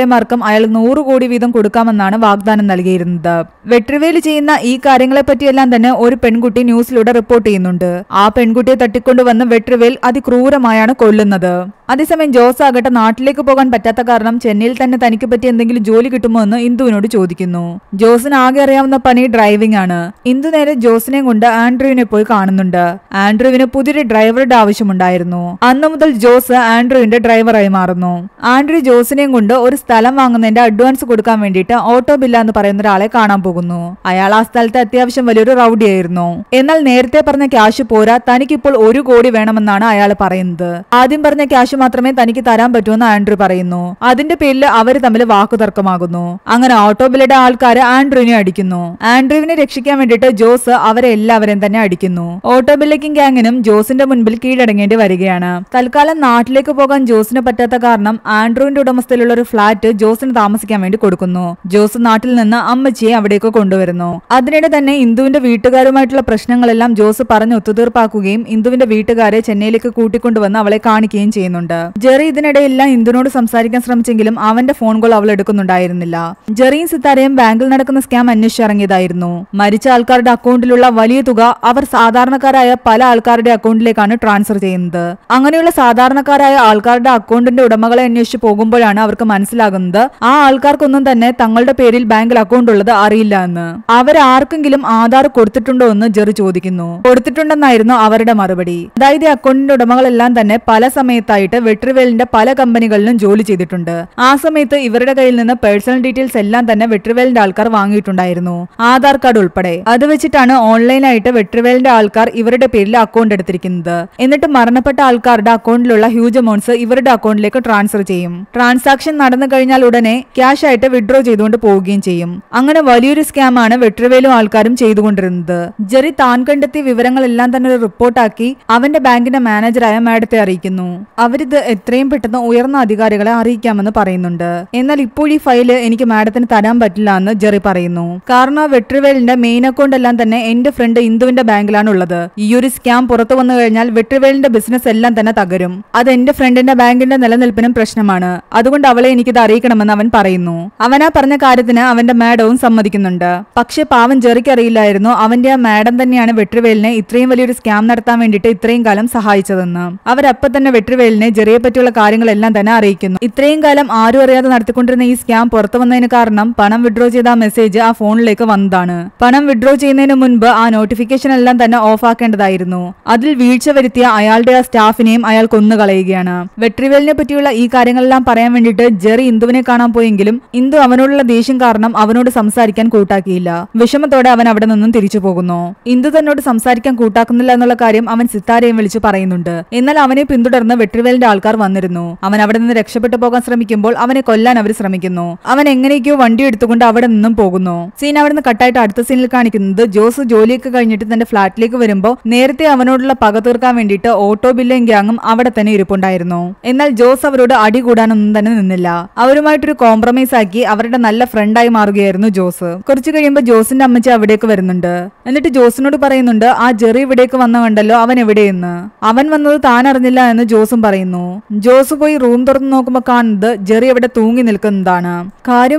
അയാൾ നൂറ് കോടി വീതം കൊടുക്കാമെന്നാണ് വാഗ്ദാനം നൽകിയിരുന്നത് വെട്രിവേലി ചെയ്യുന്ന ഈ കാര്യങ്ങളെപ്പറ്റിയെല്ലാം തന്നെ ഒരു പെൺകുട്ടി ന്യൂസിലൂടെ റിപ്പോർട്ട് ചെയ്യുന്നുണ്ട് ആ പെൺകുട്ടിയെ തട്ടിക്കൊണ്ടുവന്ന് വെട്രിവേൽ അതിക്രൂരമായാണ് കൊല്ലുന്നത് അതേസമയം ജോസ് ആകട്ടെ നാട്ടിലേക്ക് പോകാൻ പറ്റാത്ത കാരണം ചെന്നൈയിൽ തന്നെ തനിക്ക് പറ്റി എന്തെങ്കിലും ജോലി കിട്ടുമോ എന്ന് ഇന്ദുവിനോട് ചോദിക്കുന്നു ജോസിന് ആകെ അറിയാവുന്ന പണി ഡ്രൈവിംഗ് ആണ് ഇന്ദു നേരെ ജോസിനെ കൊണ്ട് ആൻഡ്രൂവിനെ പോയി കാണുന്നുണ്ട് ആൻഡ്രൂവിന് പുതിയൊരു ഡ്രൈവറുടെ ആവശ്യമുണ്ടായിരുന്നു അന്നു മുതൽ ജോസ് ആൻഡ്രൂവിന്റെ ഡ്രൈവറായി മാറുന്നു ആൻഡ്രൂ ജോസിനെയും കൊണ്ട് ഒരു സ്ഥലം വാങ്ങുന്നതിന്റെ അഡ്വാൻസ് കൊടുക്കാൻ വേണ്ടിയിട്ട് ഓട്ടോ ബില്ല എന്ന് പറയുന്ന ഒരാളെ കാണാൻ പോകുന്നു അയാൾ ആ സ്ഥലത്ത് അത്യാവശ്യം വലിയൊരു റൌഡിയായിരുന്നു എന്നാൽ നേരത്തെ പറഞ്ഞ ക്യാഷ് പോരാ തനിക്കിപ്പോൾ ഒരു കോടി വേണമെന്നാണ് അയാൾ പറയുന്നത് ആദ്യം പറഞ്ഞ ക്യാഷ് കാശ് മാത്രമേ തനിക്ക് തരാൻ എന്ന് ആൻഡ്രൂ പറയുന്നു അതിന്റെ പേരിൽ അവർ തമ്മിൽ വാക്കുതർക്കമാകുന്നു അങ്ങനെ ഓട്ടോബിലയുടെ ആൾക്കാർ ആൻഡ്രൂവിനെ അടിക്കുന്നു ആൻഡ്രൂവിനെ രക്ഷിക്കാൻ വേണ്ടിയിട്ട് ജോസ് അവരെ എല്ലാവരെയും തന്നെ അടിക്കുന്നു ഓട്ടോബില്ലയ്ക്കും ഗ്യാങ്ങിനും ജോസിന്റെ മുൻപിൽ കീഴടങ്ങേണ്ടി വരികയാണ് തൽക്കാലം നാട്ടിലേക്ക് പോകാൻ ജോസിന് പറ്റാത്ത കാരണം ആൻഡ്രൂവിന്റെ ഉടമസ്ഥയിലുള്ള ഒരു ഫ്ളാറ്റ് ജോസിന് താമസിക്കാൻ വേണ്ടി കൊടുക്കുന്നു ജോസ് നാട്ടിൽ നിന്ന് അമ്മച്ചിയെ അവിടേക്ക് കൊണ്ടുവരുന്നു അതിനിടെ തന്നെ ഇന്ദുവിന്റെ വീട്ടുകാരുമായിട്ടുള്ള പ്രശ്നങ്ങളെല്ലാം ജോസ് പറഞ്ഞ് ഒത്തുതീർപ്പാക്കുകയും ഇന്ദുവിന്റെ വീട്ടുകാരെ ചെന്നൈയിലേക്ക് കൂട്ടിക്കൊണ്ടുവന്ന് അവളെ കാണിക്കുകയും ചെയ്യുന്നുണ്ട് ഉണ്ട് ജെറി ഇതിനിടെയെല്ലാം ഇന്ദുനോട് സംസാരിക്കാൻ ശ്രമിച്ചെങ്കിലും അവന്റെ ഫോൺ കോൾ അവൾ എടുക്കുന്നുണ്ടായിരുന്നില്ല ജെറിയും സിത്താരയും ബാങ്കിൽ നടക്കുന്ന സ്കാം അന്വേഷിച്ചിറങ്ങിയതായിരുന്നു മരിച്ച ആൾക്കാരുടെ അക്കൗണ്ടിലുള്ള വലിയ തുക അവർ സാധാരണക്കാരായ പല ആൾക്കാരുടെ അക്കൗണ്ടിലേക്കാണ് ട്രാൻസ്ഫർ ചെയ്യുന്നത് അങ്ങനെയുള്ള സാധാരണക്കാരായ ആൾക്കാരുടെ അക്കൗണ്ടിന്റെ ഉടമകളെ അന്വേഷിച്ച് പോകുമ്പോഴാണ് അവർക്ക് മനസ്സിലാകുന്നത് ആ ആൾക്കാർക്കൊന്നും തന്നെ തങ്ങളുടെ പേരിൽ ബാങ്കിൽ അക്കൗണ്ട് ഉള്ളത് അറിയില്ല എന്ന് അവരാർക്കെങ്കിലും ആധാർ കൊടുത്തിട്ടുണ്ടോ എന്ന് ജെറി ചോദിക്കുന്നു കൊടുത്തിട്ടുണ്ടെന്നായിരുന്നു അവരുടെ മറുപടി അതായത് ഈ അക്കൗണ്ടിന്റെ ഉടമകളെല്ലാം തന്നെ പല സമയത്തായിട്ട് ആയിട്ട് വെട്രിവേലിന്റെ പല കമ്പനികളിലും ജോലി ചെയ്തിട്ടുണ്ട് ആ സമയത്ത് ഇവരുടെ കയ്യിൽ നിന്ന് പേഴ്സണൽ ഡീറ്റെയിൽസ് എല്ലാം തന്നെ വെട്രിവേലിന്റെ ആൾക്കാർ വാങ്ങിയിട്ടുണ്ടായിരുന്നു ആധാർ കാർഡ് ഉൾപ്പെടെ അത് വെച്ചിട്ടാണ് ഓൺലൈനായിട്ട് വെട്രിവേലിന്റെ ആൾക്കാർ ഇവരുടെ പേരിൽ അക്കൗണ്ട് എടുത്തിരിക്കുന്നത് എന്നിട്ട് മരണപ്പെട്ട ആൾക്കാരുടെ അക്കൗണ്ടിലുള്ള ഹ്യൂജ് അമൗണ്ട്സ് ഇവരുടെ അക്കൗണ്ടിലേക്ക് ട്രാൻസ്ഫർ ചെയ്യും ട്രാൻസാക്ഷൻ നടന്നു കഴിഞ്ഞാൽ ഉടനെ ക്യാഷ് ആയിട്ട് വിഡ്രോ ചെയ്തുകൊണ്ട് പോവുകയും ചെയ്യും അങ്ങനെ വലിയൊരു സ്കാം ആണ് വെട്രിവേലും ആൾക്കാരും ചെയ്തുകൊണ്ടിരുന്നത് ജെറി താൻ കണ്ടെത്തിയ വിവരങ്ങളെല്ലാം തന്നെ ഒരു റിപ്പോർട്ടാക്കി അവന്റെ ബാങ്കിന്റെ മാനേജറായ മാഡത്തെ അറിയിക്കുന്നു അവര് ഇത് എത്രയും പെട്ടെന്ന് ഉയർന്ന അധികാരികളെ അറിയിക്കാമെന്ന് പറയുന്നുണ്ട് എന്നാൽ ഇപ്പോൾ ഈ ഫയല് എനിക്ക് മാഡത്തിന് തരാൻ പറ്റില്ല എന്ന് ജെറി പറയുന്നു കാരണം വെട്രിവേലിന്റെ മെയിൻ അക്കൗണ്ട് എല്ലാം തന്നെ എന്റെ ഫ്രണ്ട് ഇന്ദുവിന്റെ ബാങ്കിലാണ് ഉള്ളത് ഈ ഒരു സ്കാം പുറത്തു വന്നു കഴിഞ്ഞാൽ വെട്രിവേലിന്റെ ബിസിനസ് എല്ലാം തന്നെ തകരും അത് എന്റെ ഫ്രണ്ടിന്റെ ബാങ്കിന്റെ നിലനിൽപ്പിനും പ്രശ്നമാണ് അതുകൊണ്ട് അവളെ എനിക്കിത് അറിയിക്കണമെന്ന് അവൻ പറയുന്നു അവനാ പറഞ്ഞ കാര്യത്തിന് അവന്റെ മാഡവും സമ്മതിക്കുന്നുണ്ട് പക്ഷേ പാവൻ ജെറിക്ക് അറിയില്ലായിരുന്നു അവന്റെ ആ മാഡം തന്നെയാണ് വെട്രിവേലിനെ ഇത്രയും വലിയൊരു സ്കാം നടത്താൻ വേണ്ടിയിട്ട് ഇത്രയും കാലം സഹായിച്ചതെന്ന് അവരപ്പം തന്നെ വെട്രിവേലിനെ ജെറിയെ പറ്റിയുള്ള കാര്യങ്ങളെല്ലാം തന്നെ അറിയിക്കുന്നു ഇത്രയും കാലം ആരും അറിയാതെ നടത്തിക്കൊണ്ടിരുന്ന ഈ സ്കാം പുറത്തു വന്നതിന് കാരണം പണം വിഡ്രോ ചെയ്ത മെസ്സേജ് ആ ഫോണിലേക്ക് വന്നതാണ് പണം വിഡ്രോ ചെയ്യുന്നതിന് മുൻപ് ആ നോട്ടിഫിക്കേഷൻ എല്ലാം തന്നെ ഓഫ് ആക്കേണ്ടതായിരുന്നു അതിൽ വീഴ്ച വരുത്തിയ അയാളുടെ ആ സ്റ്റാഫിനെയും അയാൾ കൊന്നുകളയുകയാണ് വെട്രിവേലിനെ പറ്റിയുള്ള ഈ കാര്യങ്ങളെല്ലാം പറയാൻ വേണ്ടിയിട്ട് ജെറി ഇന്ദുവിനെ കാണാൻ പോയെങ്കിലും ഇന്ദു അവനോടുള്ള ദേഷ്യം കാരണം അവനോട് സംസാരിക്കാൻ കൂട്ടാക്കിയില്ല വിഷമത്തോടെ അവൻ അവിടെ നിന്നും തിരിച്ചു പോകുന്നു ഇന്ദു തന്നോട് സംസാരിക്കാൻ കൂട്ടാക്കുന്നില്ല എന്നുള്ള കാര്യം അവൻ സിത്താരയും വിളിച്ചു പറയുന്നുണ്ട് എന്നാൽ അവനെ പിന്തുടർന്ന് വെട്രിവേലിന്റെ അവന്റെ ആൾക്കാർ വന്നിരുന്നു അവൻ അവിടെ നിന്ന് രക്ഷപ്പെട്ടു പോകാൻ ശ്രമിക്കുമ്പോൾ അവനെ കൊല്ലാൻ അവർ ശ്രമിക്കുന്നു അവൻ എങ്ങനെയൊക്കെയോ വണ്ടി എടുത്തുകൊണ്ട് അവിടെ നിന്നും പോകുന്നു സീൻ അവിടെ നിന്ന് കട്ടായിട്ട് അടുത്ത സീനിൽ കാണിക്കുന്നത് ജോസ് ജോലിയൊക്കെ കഴിഞ്ഞിട്ട് തന്റെ ഫ്ളാറ്റിലേക്ക് വരുമ്പോൾ നേരത്തെ അവനോടുള്ള പക തീർക്കാൻ വേണ്ടിയിട്ട് ഓട്ടോ ബില്ലും ഗ്യാങ്ങും അവിടെ തന്നെ ഇരിപ്പുണ്ടായിരുന്നു എന്നാൽ ജോസ് അവരോട് അടി കൂടാനൊന്നും തന്നെ നിന്നില്ല അവരുമായിട്ടൊരു കോംപ്രമൈസ് ആക്കി അവരുടെ നല്ല ഫ്രണ്ടായി മാറുകയായിരുന്നു ജോസ് കുറച്ചു കഴിയുമ്പോൾ ജോസിന്റെ അമ്മച്ചി അവിടേക്ക് വരുന്നുണ്ട് എന്നിട്ട് ജോസിനോട് പറയുന്നുണ്ട് ആ ജെറി ഇവിടേക്ക് വന്നവണ്ടല്ലോ അവൻ എവിടെയെന്ന് അവൻ വന്നത് താൻ അറിഞ്ഞില്ല എന്ന് ജോസും പറയുന്നു പറയുന്നു ജോസ് പോയി റൂം തുറന്നു നോക്കുമ്പോൾ കാണുന്നത് ജെറി അവിടെ തൂങ്ങി നിൽക്കുന്നതാണ്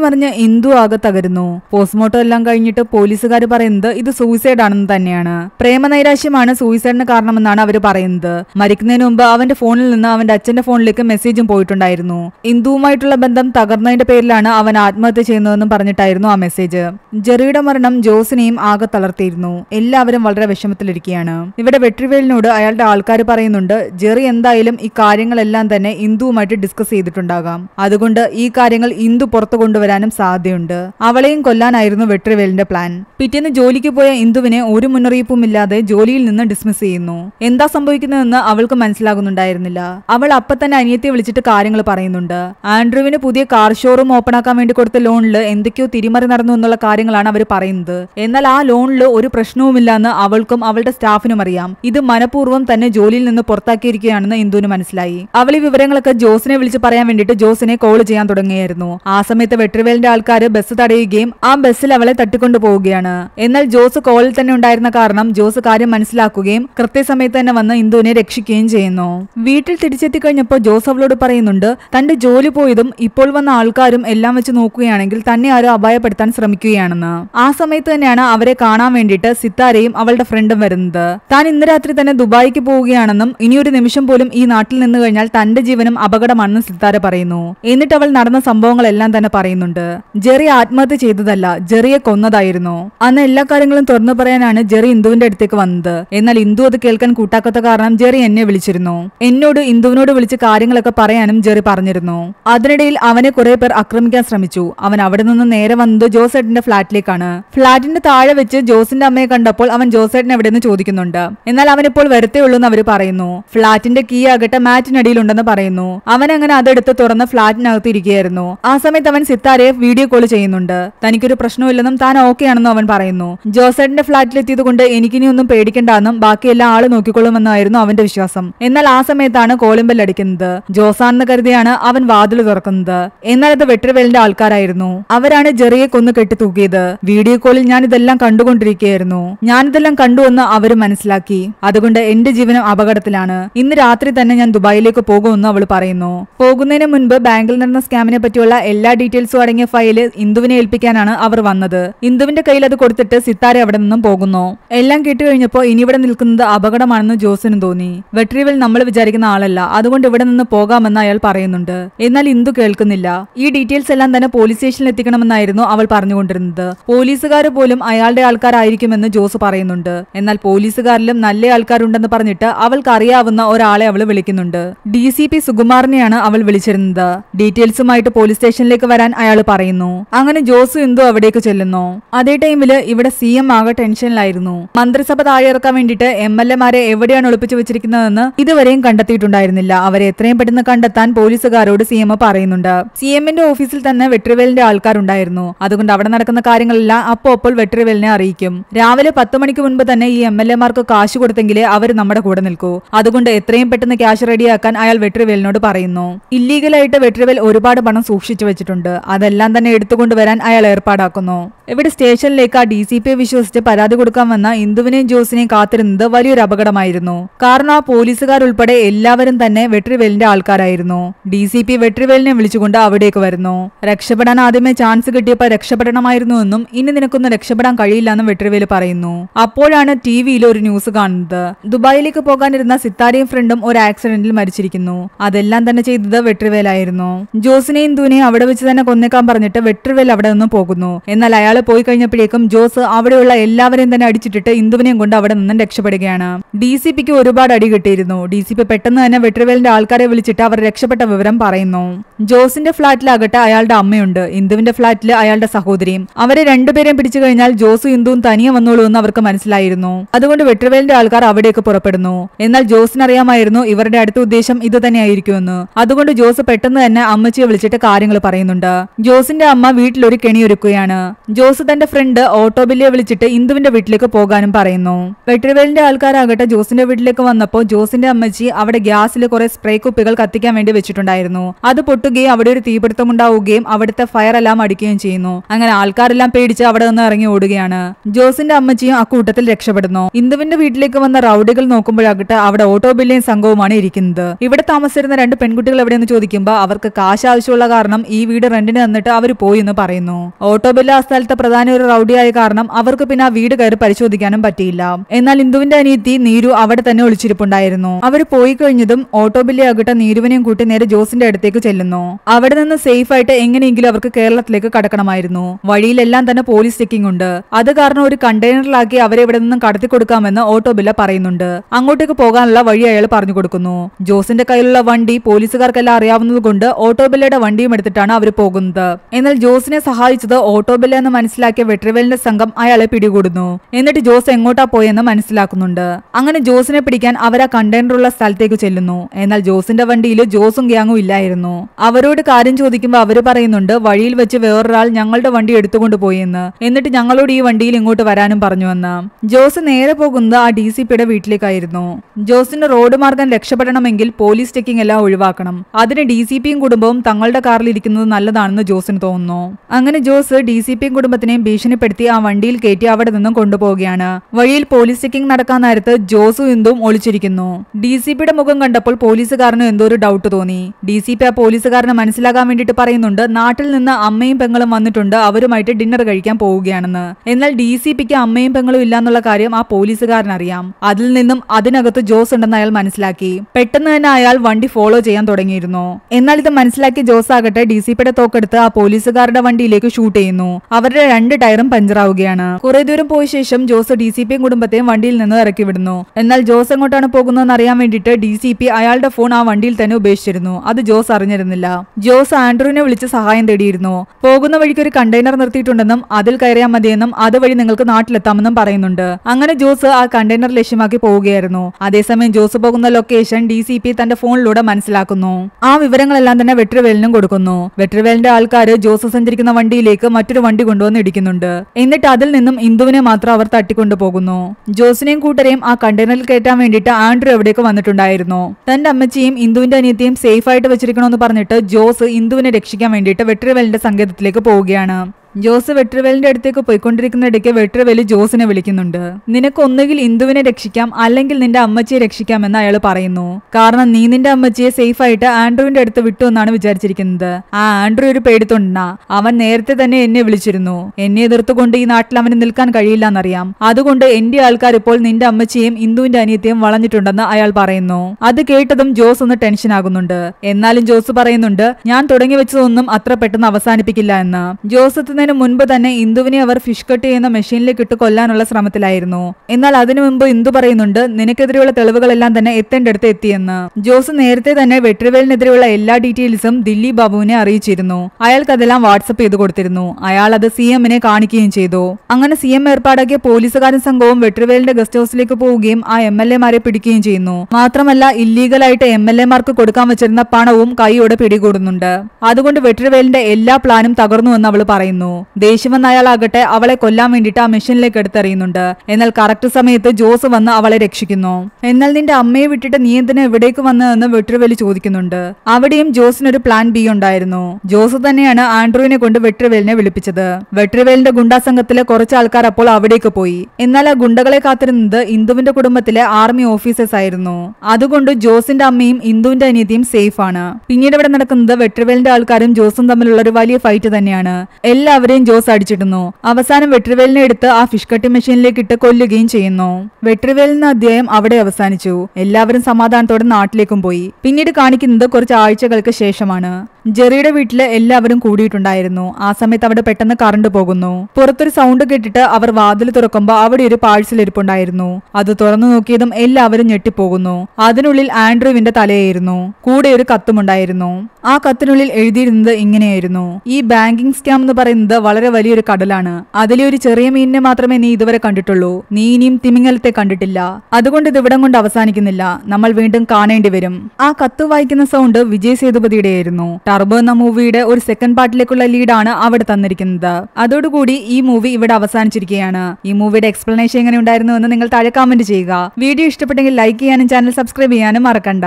അറിഞ്ഞ ഇന്ദു ആകെ തകരുന്നു പോസ്റ്റ്മോർട്ടം എല്ലാം കഴിഞ്ഞിട്ട് പോലീസുകാർ പറയുന്നത് ഇത് സൂയിസൈഡ് ആണെന്ന് തന്നെയാണ് പ്രേമ നൈരാശ്യമാണ് സൂയിസൈഡിന് കാരണമെന്നാണ് അവർ പറയുന്നത് മരിക്കുന്നതിന് മുമ്പ് അവന്റെ ഫോണിൽ നിന്ന് അവന്റെ അച്ഛന്റെ ഫോണിലേക്ക് മെസ്സേജും പോയിട്ടുണ്ടായിരുന്നു ഇന്ദുവുമായിട്ടുള്ള ബന്ധം തകർന്നതിന്റെ പേരിലാണ് അവൻ ആത്മഹത്യ ചെയ്യുന്നതെന്നും പറഞ്ഞിട്ടായിരുന്നു ആ മെസ്സേജ് ജെറിയുടെ മരണം ജോസിനെയും ആകെ തളർത്തിയിരുന്നു എല്ലാവരും വളരെ വിഷമത്തിലിരിക്കുകയാണ് ഇവിടെ വെട്രിവേലിനോട് അയാളുടെ ആൾക്കാർ പറയുന്നുണ്ട് ജെറി എന്തായാലും ഈ കാര്യങ്ങളെല്ലാം തന്നെ ഇന്ദുവുമായിട്ട് ഡിസ്കസ് ചെയ്തിട്ടുണ്ടാകാം അതുകൊണ്ട് ഈ കാര്യങ്ങൾ ഇന്ദു പുറത്തു കൊണ്ടുവരാനും സാധ്യതയുണ്ട് അവളെയും കൊല്ലാനായിരുന്നു വെട്രിവേലിന്റെ പ്ലാൻ പിറ്റേന്ന് ജോലിക്ക് പോയ ഇന്ദുവിനെ ഒരു മുന്നറിയിപ്പുമില്ലാതെ ജോലിയിൽ നിന്ന് ഡിസ്മിസ് ചെയ്യുന്നു എന്താ സംഭവിക്കുന്നതെന്ന് അവൾക്ക് മനസ്സിലാകുന്നുണ്ടായിരുന്നില്ല അവൾ അപ്പൊ തന്നെ അനിയത്തെ വിളിച്ചിട്ട് കാര്യങ്ങൾ പറയുന്നുണ്ട് ആൻഡ്രുവിന് പുതിയ കാർ ഷോറൂം ഓപ്പൺ ആക്കാൻ വേണ്ടി കൊടുത്ത ലോണിൽ എന്തൊക്കെയോ തിരിമറി നടന്നു എന്നുള്ള കാര്യങ്ങളാണ് അവർ പറയുന്നത് എന്നാൽ ആ ലോണിൽ ഒരു പ്രശ്നവുമില്ലെന്ന് അവൾക്കും അവളുടെ സ്റ്റാഫിനും അറിയാം ഇത് മനഃപൂർവ്വം തന്നെ ജോലിയിൽ നിന്ന് പുറത്താക്കിയിരിക്കുകയാണെന്ന് ഇന്ദുവിന് മനസ്സിലായി ഉണ്ടായി അവൾ ഈ വിവരങ്ങളൊക്കെ ജോസിനെ വിളിച്ച് പറയാൻ വേണ്ടിയിട്ട് ജോസിനെ കോൾ ചെയ്യാൻ തുടങ്ങിയായിരുന്നു ആ സമയത്ത് വെട്രിവേലിന്റെ ആൾക്കാർ ബസ് തടയുകയും ആ ബസ്സിൽ അവളെ തട്ടിക്കൊണ്ടു പോവുകയാണ് എന്നാൽ ജോസ് കോളിൽ തന്നെ ഉണ്ടായിരുന്ന കാരണം ജോസ് കാര്യം മനസ്സിലാക്കുകയും കൃത്യസമയത്ത് തന്നെ വന്ന് ഇന്ദുവിനെ രക്ഷിക്കുകയും ചെയ്യുന്നു വീട്ടിൽ തിരിച്ചെത്തി കഴിഞ്ഞപ്പോൾ ജോസ് അവളോട് പറയുന്നുണ്ട് തന്റെ ജോലി പോയതും ഇപ്പോൾ വന്ന ആൾക്കാരും എല്ലാം വെച്ച് നോക്കുകയാണെങ്കിൽ തന്നെ ആരോ അപായപ്പെടുത്താൻ ശ്രമിക്കുകയാണെന്ന് ആ സമയത്ത് തന്നെയാണ് അവരെ കാണാൻ വേണ്ടിയിട്ട് സിത്താരയും അവളുടെ ഫ്രണ്ടും വരുന്നത് താൻ ഇന്ന് രാത്രി തന്നെ ദുബായിക്ക് പോവുകയാണെന്നും ഇനിയൊരു നിമിഷം പോലും ഈ നാട്ടിൽ നിന്ന് നടന്നു കഴിഞ്ഞാൽ തന്റെ ജീവനും അപകടമാണെന്ന് സിത്താര പറയുന്നു എന്നിട്ട് അവൾ നടന്ന സംഭവങ്ങളെല്ലാം തന്നെ പറയുന്നുണ്ട് ജെറി ആത്മഹത്യ ചെയ്തതല്ല ജെറിയെ കൊന്നതായിരുന്നു അന്ന് എല്ലാ കാര്യങ്ങളും തുറന്നു പറയാനാണ് ജെറി ഇന്ദുവിന്റെ അടുത്തേക്ക് വന്നത് എന്നാൽ ഇന്ദു അത് കേൾക്കാൻ കൂട്ടാക്കാത്ത കാരണം ജെറി എന്നെ വിളിച്ചിരുന്നു എന്നോട് ഇന്ദുവിനോട് വിളിച്ച് കാര്യങ്ങളൊക്കെ പറയാനും ജെറി പറഞ്ഞിരുന്നു അതിനിടയിൽ അവനെ കുറെ പേർ ആക്രമിക്കാൻ ശ്രമിച്ചു അവൻ അവിടെ നിന്ന് നേരെ വന്നത് ജോസേട്ടന്റെ ഫ്ളാറ്റിലേക്കാണ് ഫ്ളാറ്റിന്റെ താഴെ വെച്ച് ജോസിന്റെ അമ്മയെ കണ്ടപ്പോൾ അവൻ ജോസേട്ടൻ എവിടെയെന്ന് ചോദിക്കുന്നുണ്ട് എന്നാൽ അവൻ ഇപ്പോൾ വരത്തേ ഉള്ളൂ എന്ന് അവർ പറയുന്നു ഫ്ളാറ്റിന്റെ കീ ആകട്ടെ മാച്ച് ഫ്ളാറ്റിനടിയിലുണ്ടെന്ന് പറയുന്നു അവൻ അങ്ങനെ അതെടുത്ത് തുറന്ന് ഫ്ളാറ്റിനകത്ത് ഇരിക്കുകയായിരുന്നു ആ സമയത്ത് അവൻ സിത്താരയെ വീഡിയോ കോൾ ചെയ്യുന്നുണ്ട് തനിക്കൊരു പ്രശ്നമില്ലെന്നും താൻ ഓക്കെ ആണെന്നും അവൻ പറയുന്നു ജോസേട്ടിന്റെ ഫ്ളാറ്റിലെത്തിയത് കൊണ്ട് എനിക്കിനി ഒന്നും പേടിക്കണ്ടെന്നും ബാക്കി എല്ലാ ആള് നോക്കിക്കൊള്ളുമെന്നായിരുന്നു അവന്റെ വിശ്വാസം എന്നാൽ ആ സമയത്താണ് കോളിംബെൽ അടിക്കുന്നത് ജോസാണെന്ന് കരുതിയാണ് അവൻ വാതിൽ തുറക്കുന്നത് എന്നാൽ അത് വെട്ടർവേലിന്റെ ആൾക്കാരായിരുന്നു അവരാണ് ജെറിയെ കൊന്നു കെട്ടി തൂക്കിയത് വീഡിയോ കോളിൽ ഞാൻ ഇതെല്ലാം കണ്ടുകൊണ്ടിരിക്കുകയായിരുന്നു ഞാനിതെല്ലാം കണ്ടുവെന്ന് അവർ മനസ്സിലാക്കി അതുകൊണ്ട് എന്റെ ജീവനം അപകടത്തിലാണ് ഇന്ന് രാത്രി തന്നെ ഞാൻ ദുബായ് ഫയലിലേക്ക് പോകുമെന്ന് അവൾ പറയുന്നു പോകുന്നതിന് മുൻപ് ബാങ്കിൽ നടന്ന സ്കാമിനെ പറ്റിയുള്ള എല്ലാ ഡീറ്റെയിൽസും അടങ്ങിയ ഫയൽ ഇന്ദുവിനെ ഏൽപ്പിക്കാനാണ് അവർ വന്നത് ഇന്ദുവിന്റെ കയ്യിൽ അത് കൊടുത്തിട്ട് സിത്താര അവിടെ നിന്നും പോകുന്നു എല്ലാം കേട്ടുകഴിഞ്ഞപ്പോൾ ഇനി ഇവിടെ നിൽക്കുന്നത് അപകടമാണെന്ന് ജോസിന് തോന്നി വെട്രീവൽ നമ്മൾ വിചാരിക്കുന്ന ആളല്ല അതുകൊണ്ട് ഇവിടെ നിന്ന് പോകാമെന്ന് അയാൾ പറയുന്നുണ്ട് എന്നാൽ ഇന്ദു കേൾക്കുന്നില്ല ഈ ഡീറ്റെയിൽസ് എല്ലാം തന്നെ പോലീസ് സ്റ്റേഷനിൽ എത്തിക്കണമെന്നായിരുന്നു അവൾ പറഞ്ഞുകൊണ്ടിരുന്നത് പോലീസുകാർ പോലും അയാളുടെ ആൾക്കാരായിരിക്കുമെന്ന് ജോസ് പറയുന്നുണ്ട് എന്നാൽ പോലീസുകാരിലും നല്ല ആൾക്കാരുണ്ടെന്ന് പറഞ്ഞിട്ട് അവൾക്ക് അറിയാവുന്ന ഒരാളെ അവൾ വിളിക്കുന്നുണ്ട് ഡി സി പി സുകുമാറിനെയാണ് അവൾ വിളിച്ചിരുന്നത് ഡീറ്റെയിൽസുമായിട്ട് പോലീസ് സ്റ്റേഷനിലേക്ക് വരാൻ അയാൾ പറയുന്നു അങ്ങനെ ജോസ് എന്തു അവിടേക്ക് ചെല്ലുന്നു അതേ ടൈമില് ഇവിടെ സി എം ആകെ ടെൻഷനിലായിരുന്നു മന്ത്രിസഭ താഴെയിറക്കാൻ വേണ്ടിയിട്ട് എം എൽ മാരെ എവിടെയാണ് ഒളിപ്പിച്ചു വെച്ചിരിക്കുന്നതെന്ന് ഇതുവരെയും കണ്ടെത്തിയിട്ടുണ്ടായിരുന്നില്ല അവരെ എത്രയും പെട്ടെന്ന് കണ്ടെത്താൻ പോലീസുകാരോട് സി എം പറയുന്നുണ്ട് സി എമ്മിന്റെ ഓഫീസിൽ തന്നെ വെട്രിവേലിന്റെ ആൾക്കാരുണ്ടായിരുന്നു അതുകൊണ്ട് അവിടെ നടക്കുന്ന കാര്യങ്ങളെല്ലാം അപ്പോൾ അപ്പോൾ വെട്രിവേലിനെ അറിയിക്കും രാവിലെ പത്ത് മണിക്ക് മുൻപ് തന്നെ ഈ എം എൽ എമാർക്ക് കാശ് കൊടുത്തെങ്കിലേ അവർ നമ്മുടെ കൂടെ നിൽക്കൂ അതുകൊണ്ട് എത്രയും പെട്ടെന്ന് ക്യാഷ് റെഡി പൂർത്തിയാക്കാൻ അയാൾ വെട്രിവേലിനോട് പറയുന്നു ഇല്ലീഗലായിട്ട് വെട്രിവേൽ ഒരുപാട് പണം സൂക്ഷിച്ചു വെച്ചിട്ടുണ്ട് അതെല്ലാം തന്നെ എടുത്തുകൊണ്ടുവരാൻ അയാൾ ഏർപ്പാടാക്കുന്നു ഇവിടെ സ്റ്റേഷനിലേക്ക് ആ ഡി സി പി വിശ്വസിച്ച് പരാതി കൊടുക്കാൻ വന്ന ഇന്ദുവിനെയും ജോസിനെയും കാത്തിരുന്നത് വലിയൊരു അപകടമായിരുന്നു കാരണം ആ പോലീസുകാരുൾപ്പെടെ എല്ലാവരും തന്നെ വെട്രിവേലിന്റെ ആൾക്കാരായിരുന്നു ഡി സി പി വെട്രിവേലിനെ വിളിച്ചുകൊണ്ട് അവിടേക്ക് വരുന്നു രക്ഷപ്പെടാൻ ആദ്യമേ ചാൻസ് കിട്ടിയപ്പോൾ രക്ഷപ്പെടണമായിരുന്നു എന്നും ഇനി നിനക്കൊന്നും രക്ഷപ്പെടാൻ കഴിയില്ല എന്നും വെട്രിവേല് പറയുന്നു അപ്പോഴാണ് ടി വിയിൽ ഒരു ന്യൂസ് കാണുന്നത് ദുബായിലേക്ക് പോകാനിരുന്ന സിത്താരയും ഫ്രണ്ടും ഒരു ആക്സിഡന്റിൽ സംസാരിച്ചിരിക്കുന്നു അതെല്ലാം തന്നെ ചെയ്തത് വെട്രിവേലായിരുന്നു ജോസിനെ ഇന്ദുവിനെ അവിടെ വെച്ച് തന്നെ കൊന്നേക്കാൻ പറഞ്ഞിട്ട് വെട്രിവേൽ അവിടെ നിന്ന് പോകുന്നു എന്നാൽ അയാൾ പോയി കഴിഞ്ഞപ്പോഴേക്കും ജോസ് അവിടെയുള്ള എല്ലാവരെയും തന്നെ അടിച്ചിട്ടിട്ട് ഇന്ദുവിനെയും കൊണ്ട് അവിടെ നിന്നും രക്ഷപ്പെടുകയാണ് ഡി സി പിക്ക് ഒരുപാട് അടി കിട്ടിയിരുന്നു ഡി സി പി പെട്ടെന്ന് തന്നെ വെട്രിവേലിന്റെ ആൾക്കാരെ വിളിച്ചിട്ട് അവർ രക്ഷപ്പെട്ട വിവരം പറയുന്നു ജോസിന്റെ ഫ്ളാറ്റിലാകട്ടെ അയാളുടെ അമ്മയുണ്ട് ഇന്ദുവിന്റെ ഫ്ളാറ്റിൽ അയാളുടെ സഹോദരിയും അവരെ രണ്ടുപേരെയും പിടിച്ചു കഴിഞ്ഞാൽ ജോസും ഇന്ദുവും തനിയെ വന്നോളൂ എന്ന് അവർക്ക് മനസ്സിലായിരുന്നു അതുകൊണ്ട് വെട്രിവേലിന്റെ ആൾക്കാർ അവിടേക്ക് പുറപ്പെടുന്നു എന്നാൽ ജോസിനറിയാമായിരുന്നു ഇവരുടെ അടുത്ത് ഉദ്ദേശം ഇത് തന്നെയായിരിക്കുമെന്ന് അതുകൊണ്ട് ജോസ് പെട്ടെന്ന് തന്നെ അമ്മച്ചിയെ വിളിച്ചിട്ട് കാര്യങ്ങൾ പറയുന്നുണ്ട് ജോസിന്റെ അമ്മ വീട്ടിലൊരു കെണിയൊരുക്കുകയാണ് ജോസ് തന്റെ ഫ്രണ്ട് ഓട്ടോ ബില്ലിയെ വിളിച്ചിട്ട് ഇന്ദുവിന്റെ വീട്ടിലേക്ക് പോകാനും പറയുന്നു വെട്രിവേലിന്റെ ആൾക്കാരാകട്ടെ ജോസിന്റെ വീട്ടിലേക്ക് വന്നപ്പോൾ ജോസിന്റെ അമ്മച്ചി അവിടെ ഗ്യാസിൽ കുറെ സ്പ്രേ കുപ്പികൾ കത്തിക്കാൻ വേണ്ടി വെച്ചിട്ടുണ്ടായിരുന്നു അത് പൊട്ടുകയും അവിടെ ഒരു തീപിടുത്തം ഉണ്ടാവുകയും അവിടുത്തെ ഫയർ അലാം അടിക്കുകയും ചെയ്യുന്നു അങ്ങനെ ആൾക്കാരെല്ലാം പേടിച്ച് അവിടെ നിന്ന് ഇറങ്ങി ഓടുകയാണ് ജോസിന്റെ അമ്മച്ചിയും അക്കൂട്ടത്തിൽ രക്ഷപ്പെടുന്നു ഇന്ദുവിന്റെ വീട്ടിലേക്ക് വന്ന റൌഡികൾ നോക്കുമ്പോഴാകട്ടെ അവിടെ ഓട്ടോ ബില്ലിയും സംഘവുമാണ് ഇരിക്കുന്നത് പറയുന്നത് ഇവിടെ താമസിച്ചിരുന്ന രണ്ട് പെൺകുട്ടികൾ എവിടെയെന്ന് ചോദിക്കുമ്പോൾ അവർക്ക് കാശ് ആവശ്യമുള്ള കാരണം ഈ വീട് റെന്റിന് തന്നിട്ട് അവർ പോയി എന്ന് പറയുന്നു ഓട്ടോ ബില്ല് ആ സ്ഥലത്തെ പ്രധാന ഒരു റൌഡിയായ കാരണം അവർക്ക് പിന്നെ ആ വീട് കയറി പരിശോധിക്കാനും പറ്റിയില്ല എന്നാൽ ഇന്ദുവിന്റെ അനിയത്തി നീരു അവിടെ തന്നെ ഒളിച്ചിരിപ്പുണ്ടായിരുന്നു അവർ പോയി കഴിഞ്ഞതും ഓട്ടോ ആകട്ടെ നീരുവിനെയും കൂട്ടി നേരെ ജോസിന്റെ അടുത്തേക്ക് ചെല്ലുന്നു അവിടെ നിന്ന് സേഫ് ആയിട്ട് എങ്ങനെയെങ്കിലും അവർക്ക് കേരളത്തിലേക്ക് കടക്കണമായിരുന്നു വഴിയിലെല്ലാം തന്നെ പോലീസ് ചെക്കിംഗ് ഉണ്ട് അത് കാരണം ഒരു കണ്ടെയ്നറിലാക്കി അവരെ ഇവിടെ നിന്നും കടത്തി കൊടുക്കാമെന്ന് ഓട്ടോ ബില്ല പറയുന്നുണ്ട് അങ്ങോട്ടേക്ക് പോകാനുള്ള വഴി അയാൾ പറഞ്ഞു കൊടുക്കുന്നു ജോസിന്റെ കയ്യിലുള്ള വണ്ടി പോലീസുകാർക്കെല്ലാം അറിയാവുന്നതുകൊണ്ട് ഓട്ടോബില്ലയുടെ വണ്ടിയും എടുത്തിട്ടാണ് അവർ പോകുന്നത് എന്നാൽ ജോസിനെ സഹായിച്ചത് ഓട്ടോബില്ല എന്ന് മനസ്സിലാക്കിയ വെട്രിവേലിന്റെ സംഘം അയാളെ പിടികൂടുന്നു എന്നിട്ട് ജോസ് എങ്ങോട്ടാ പോയെന്ന് മനസ്സിലാക്കുന്നുണ്ട് അങ്ങനെ ജോസിനെ പിടിക്കാൻ ആ കണ്ടെയ്നറുള്ള സ്ഥലത്തേക്ക് ചെല്ലുന്നു എന്നാൽ ജോസിന്റെ വണ്ടിയിൽ ജോസും ഗ്യാങ്ങും ഇല്ലായിരുന്നു അവരോട് കാര്യം ചോദിക്കുമ്പോൾ അവർ പറയുന്നുണ്ട് വഴിയിൽ വെച്ച് വേറൊരാൾ ഞങ്ങളുടെ വണ്ടി എടുത്തുകൊണ്ട് പോയെന്ന് എന്നിട്ട് ഞങ്ങളോട് ഈ വണ്ടിയിൽ ഇങ്ങോട്ട് വരാനും പറഞ്ഞുവെന്ന് ജോസ് നേരെ പോകുന്നത് ആ ഡി സി പിയുടെ വീട്ടിലേക്കായിരുന്നു ജോസിന്റെ റോഡ് മാർഗം രക്ഷപ്പെടണമെങ്കിൽ ഉണ്ടെങ്കിൽ പോലീസ് ചെക്കിംഗ് എല്ലാം ഒഴിവാക്കണം അതിന് ഡി സി പിയും കുടുംബവും തങ്ങളുടെ കാറിൽ ഇരിക്കുന്നത് നല്ലതാണെന്ന് ജോസിന് തോന്നുന്നു അങ്ങനെ ജോസ് ഡി സി പിയും കുടുംബത്തിനെയും ഭീഷണിപ്പെടുത്തി ആ വണ്ടിയിൽ കയറ്റി അവിടെ നിന്നും കൊണ്ടുപോവുകയാണ് വഴിയിൽ പോലീസ് ചെക്കിംഗ് നടക്കാൻ നേരത്ത് ജോസും ഇന്ദും ഒളിച്ചിരിക്കുന്നു ഡി സി പിയുടെ മുഖം കണ്ടപ്പോൾ പോലീസുകാരന് എന്തോ ഒരു ഡൗട്ട് തോന്നി ഡി സി പി ആ പോലീസുകാരനെ മനസ്സിലാക്കാൻ വേണ്ടിയിട്ട് പറയുന്നുണ്ട് നാട്ടിൽ നിന്ന് അമ്മയും പെങ്ങളും വന്നിട്ടുണ്ട് അവരുമായിട്ട് ഡിന്നർ കഴിക്കാൻ പോവുകയാണെന്ന് എന്നാൽ ഡി സി പിക്ക് അമ്മയും പെങ്ങളും ഇല്ല എന്നുള്ള കാര്യം ആ പോലീസുകാരൻ അറിയാം അതിൽ നിന്നും അതിനകത്ത് ജോസ് ഉണ്ടെന്ന് അയാൾ മനസ്സിലാക്കി പെട്ടെന്ന് പെട്ടെന്ന് തന്നെ അയാൾ വണ്ടി ഫോളോ ചെയ്യാൻ തുടങ്ങിയിരുന്നു എന്നാൽ ഇത് മനസ്സിലാക്കി ജോസ് ആകട്ടെ ഡി സി പിയുടെ തോക്കെടുത്ത് ആ പോലീസുകാരുടെ വണ്ടിയിലേക്ക് ഷൂട്ട് ചെയ്യുന്നു അവരുടെ രണ്ട് ടയറും പഞ്ചറാവുകയാണ് കുറെ ദൂരം പോയ ശേഷം ജോസ് ഡി സി പിയും കുടുംബത്തെയും വണ്ടിയിൽ നിന്ന് ഇറക്കി വിടുന്നു എന്നാൽ ജോസ് എങ്ങോട്ടാണ് പോകുന്നതെന്ന് അറിയാൻ വേണ്ടിയിട്ട് ഡി സി പി അയാളുടെ ഫോൺ ആ വണ്ടിയിൽ തന്നെ ഉപേക്ഷിച്ചിരുന്നു അത് ജോസ് അറിഞ്ഞിരുന്നില്ല ജോസ് ആൻഡ്രൂവിനെ വിളിച്ച് സഹായം തേടിയിരുന്നു പോകുന്ന വഴിക്ക് ഒരു കണ്ടെയ്നർ നിർത്തിയിട്ടുണ്ടെന്നും അതിൽ കയറിയാൽ മതിയെന്നും അതുവഴി നിങ്ങൾക്ക് നാട്ടിലെത്താമെന്നും പറയുന്നുണ്ട് അങ്ങനെ ജോസ് ആ കണ്ടെയ്നർ ലക്ഷ്യമാക്കി പോവുകയായിരുന്നു അതേസമയം ജോസ് പോകുന്ന ലൊക്കേഷൻ ഡി സി പി തന്റെ ഫോണിലൂടെ മനസ്സിലാക്കുന്നു ആ വിവരങ്ങളെല്ലാം തന്നെ വെട്രിവേലിനും കൊടുക്കുന്നു വെട്രിവേലിന്റെ ആൾക്കാർ ജോസ് സഞ്ചരിക്കുന്ന വണ്ടിയിലേക്ക് മറ്റൊരു വണ്ടി കൊണ്ടുവന്ന് ഇടിക്കുന്നുണ്ട് എന്നിട്ട് അതിൽ നിന്നും ഇന്ദുവിനെ മാത്രം അവർ തട്ടിക്കൊണ്ടു പോകുന്നു ജോസിനെയും കൂട്ടരെയും ആ കണ്ടെയ്നറിൽ കയറ്റാൻ വേണ്ടിയിട്ട് ആൻഡ്രൂ എവിടേക്ക് വന്നിട്ടുണ്ടായിരുന്നു തന്റെ അമ്മച്ചിയും ഇന്ദുവിന്റെ അനിയത്തിയും സേഫ് ആയിട്ട് വെച്ചിരിക്കണമെന്ന് പറഞ്ഞിട്ട് ജോസ് ഇന്ദുവിനെ രക്ഷിക്കാൻ വേണ്ടിയിട്ട് വെട്രിവേലിന്റെ സങ്കേതത്തിലേക്ക് പോവുകയാണ് ജോസ് വെട്രവേലിന്റെ അടുത്തേക്ക് ഇടയ്ക്ക് വെട്രവേല് ജോസിനെ വിളിക്കുന്നുണ്ട് നിനക്ക് ഒന്നുകിൽ ഇന്ദുവിനെ രക്ഷിക്കാം അല്ലെങ്കിൽ നിന്റെ അമ്മച്ചിയെ രക്ഷിക്കാമെന്ന് അയാൾ പറയുന്നു കാരണം നീ നിന്റെ അമ്മച്ചിയെ സേഫ് ആയിട്ട് ആൻഡ്രുവിന്റെ അടുത്ത് വിട്ടു എന്നാണ് വിചാരിച്ചിരിക്കുന്നത് ആ ആൻഡ്രു ഒരു പേടിത്തൊണ്ടാ അവൻ നേരത്തെ തന്നെ എന്നെ വിളിച്ചിരുന്നു എന്നെ എതിർത്തുകൊണ്ട് ഈ നാട്ടിൽ അവന് നിൽക്കാൻ കഴിയില്ല എന്നറിയാം അതുകൊണ്ട് എന്റെ ആൾക്കാർ ഇപ്പോൾ നിന്റെ അമ്മച്ചിയെയും ഇന്ദുവിന്റെ അനിയത്തെയും വളഞ്ഞിട്ടുണ്ടെന്ന് അയാൾ പറയുന്നു അത് കേട്ടതും ജോസ് ഒന്ന് ടെൻഷൻ ആകുന്നുണ്ട് എന്നാലും ജോസ് പറയുന്നുണ്ട് ഞാൻ തുടങ്ങി വെച്ചതൊന്നും അത്ര പെട്ടെന്ന് അവസാനിപ്പിക്കില്ല എന്ന് ജോസത്തിന് എത്തുന്നതിന് മുൻപ് തന്നെ ഇന്ദുവിനെ അവർ ഫിഷ് കട്ട് ചെയ്യുന്ന മെഷീനിലേക്ക് ഇട്ട് കൊല്ലാനുള്ള ശ്രമത്തിലായിരുന്നു എന്നാൽ അതിനു മുമ്പ് ഇന്ദു പറയുന്നുണ്ട് നിനക്കെതിരെയുള്ള തെളിവുകളെല്ലാം തന്നെ അടുത്ത് എത്തിയെന്ന് ജോസ് നേരത്തെ തന്നെ വെട്രിവേലിനെതിരെയുള്ള എല്ലാ ഡീറ്റെയിൽസും ദില്ലി ബാബുവിനെ അറിയിച്ചിരുന്നു അയാൾക്കതെല്ലാം അതെല്ലാം വാട്സപ്പ് ചെയ്തു കൊടുത്തിരുന്നു അയാൾ അത് സി എമ്മിനെ കാണിക്കുകയും ചെയ്തു അങ്ങനെ സി എം ഏർപ്പാടാക്കിയ പോലീസുകാരൻ സംഘവും വെട്രിവേലിന്റെ ഗസ്റ്റ് ഹൗസിലേക്ക് പോവുകയും ആ എം എൽ എമാരെ പിടിക്കുകയും ചെയ്യുന്നു മാത്രമല്ല ഇല്ലീഗലായിട്ട് എം എൽ എമാർക്ക് കൊടുക്കാൻ വെച്ചിരുന്ന പണവും കൈയോടെ പിടികൂടുന്നുണ്ട് അതുകൊണ്ട് വെട്രിവേലിന്റെ എല്ലാ പ്ലാനും തകർന്നുവെന്ന് അവൾ പറയുന്നു പറയുന്നു ദേഷ്യം അയാളാകട്ടെ അവളെ കൊല്ലാൻ വേണ്ടിയിട്ട് ആ മെഷീനിലേക്ക് എടുത്തെറിയുന്നുണ്ട് എന്നാൽ കറക്റ്റ് സമയത്ത് ജോസ് വന്ന് അവളെ രക്ഷിക്കുന്നു എന്നാൽ നിന്റെ അമ്മയെ വിട്ടിട്ട് നീ എന്തിനാ എവിടേക്ക് വന്നതെന്ന് വെട്ടുവേലി ചോദിക്കുന്നുണ്ട് അവിടെയും ജോസിനൊരു പ്ലാൻ ബി ഉണ്ടായിരുന്നു ജോസ് തന്നെയാണ് ആൻഡ്രൂവിനെ കൊണ്ട് വെട്ടുവേലിനെ വിളിപ്പിച്ചത് വെട്ടുവേലിന്റെ ഗുണ്ടാസംഘത്തിലെ കുറച്ച് ആൾക്കാർ അപ്പോൾ അവിടേക്ക് പോയി എന്നാൽ ആ ഗുണ്ടകളെ കാത്തിരുന്നത് ഇന്ദുവിന്റെ കുടുംബത്തിലെ ആർമി ഓഫീസേഴ്സ് ആയിരുന്നു അതുകൊണ്ട് ജോസിന്റെ അമ്മയും ഇന്ദുവിന്റെ അനീതിയും സേഫ് ആണ് പിന്നീട് ഇവിടെ നടക്കുന്നത് വെട്ടുവേലിന്റെ ആൾക്കാരും ജോസും തമ്മിലുള്ള ഒരു വലിയ ഫൈറ്റ് തന്നെയാണ് എല്ലാവരും എല്ലാവരെയും ജോസ് അടിച്ചിടുന്നു അവസാനം വെട്രിവേലിനെ എടുത്ത് ആ ഫിഷ് കട്ടിംഗ് മെഷീനിലേക്ക് ഇട്ട് കൊല്ലുകയും ചെയ്യുന്നു വെട്രിവേലിന് അധ്യായം അവിടെ അവസാനിച്ചു എല്ലാവരും സമാധാനത്തോടെ നാട്ടിലേക്കും പോയി പിന്നീട് കാണിക്കുന്നത് കുറച്ച് ആഴ്ചകൾക്ക് ശേഷമാണ് ജെറിയുടെ വീട്ടിൽ എല്ലാവരും കൂടിയിട്ടുണ്ടായിരുന്നു ആ സമയത്ത് അവിടെ പെട്ടെന്ന് കറണ്ട് പോകുന്നു പുറത്തൊരു സൗണ്ട് കേട്ടിട്ട് അവർ വാതിൽ തുറക്കുമ്പോൾ അവിടെ ഒരു പാഴ്സൽ ഇരിപ്പുണ്ടായിരുന്നു അത് തുറന്നു നോക്കിയതും എല്ലാവരും ഞെട്ടിപ്പോകുന്നു അതിനുള്ളിൽ ആൻഡ്രൂവിന്റെ തലയായിരുന്നു കൂടെ ഒരു കത്തുമുണ്ടായിരുന്നു ആ കത്തിനുള്ളിൽ എഴുതിയിരുന്നത് ഇങ്ങനെയായിരുന്നു ഈ ബാങ്കിങ് സ്കാം എന്ന് പറയുന്നത് വളരെ വലിയൊരു കടലാണ് അതിലെ ഒരു ചെറിയ മീനിനെ മാത്രമേ നീ ഇതുവരെ കണ്ടിട്ടുള്ളൂ നീ ഇനിയും തിമിങ്ങലത്തെ കണ്ടിട്ടില്ല അതുകൊണ്ട് ഇത് ഇവിടം കൊണ്ട് അവസാനിക്കുന്നില്ല നമ്മൾ വീണ്ടും കാണേണ്ടി വരും ആ കത്ത് വായിക്കുന്ന സൗണ്ട് വിജയ് സേതുപതിയുടെ ആയിരുന്നു ടർബോ എന്ന മൂവിയുടെ ഒരു സെക്കൻഡ് പാർട്ടിലേക്കുള്ള ലീഡാണ് അവിടെ തന്നിരിക്കുന്നത് അതോടുകൂടി ഈ മൂവി ഇവിടെ അവസാനിച്ചിരിക്കുകയാണ് ഈ മൂവിയുടെ എക്സ്പ്ലനേഷൻ എങ്ങനെ ഉണ്ടായിരുന്നു എന്ന് നിങ്ങൾ താഴെ കമന്റ് ചെയ്യുക വീഡിയോ ഇഷ്ടപ്പെട്ടെങ്കിൽ ലൈക്ക് ചെയ്യാനും ചാനൽ സബ്സ്ക്രൈബ് ചെയ്യാനും മറക്കണ്ട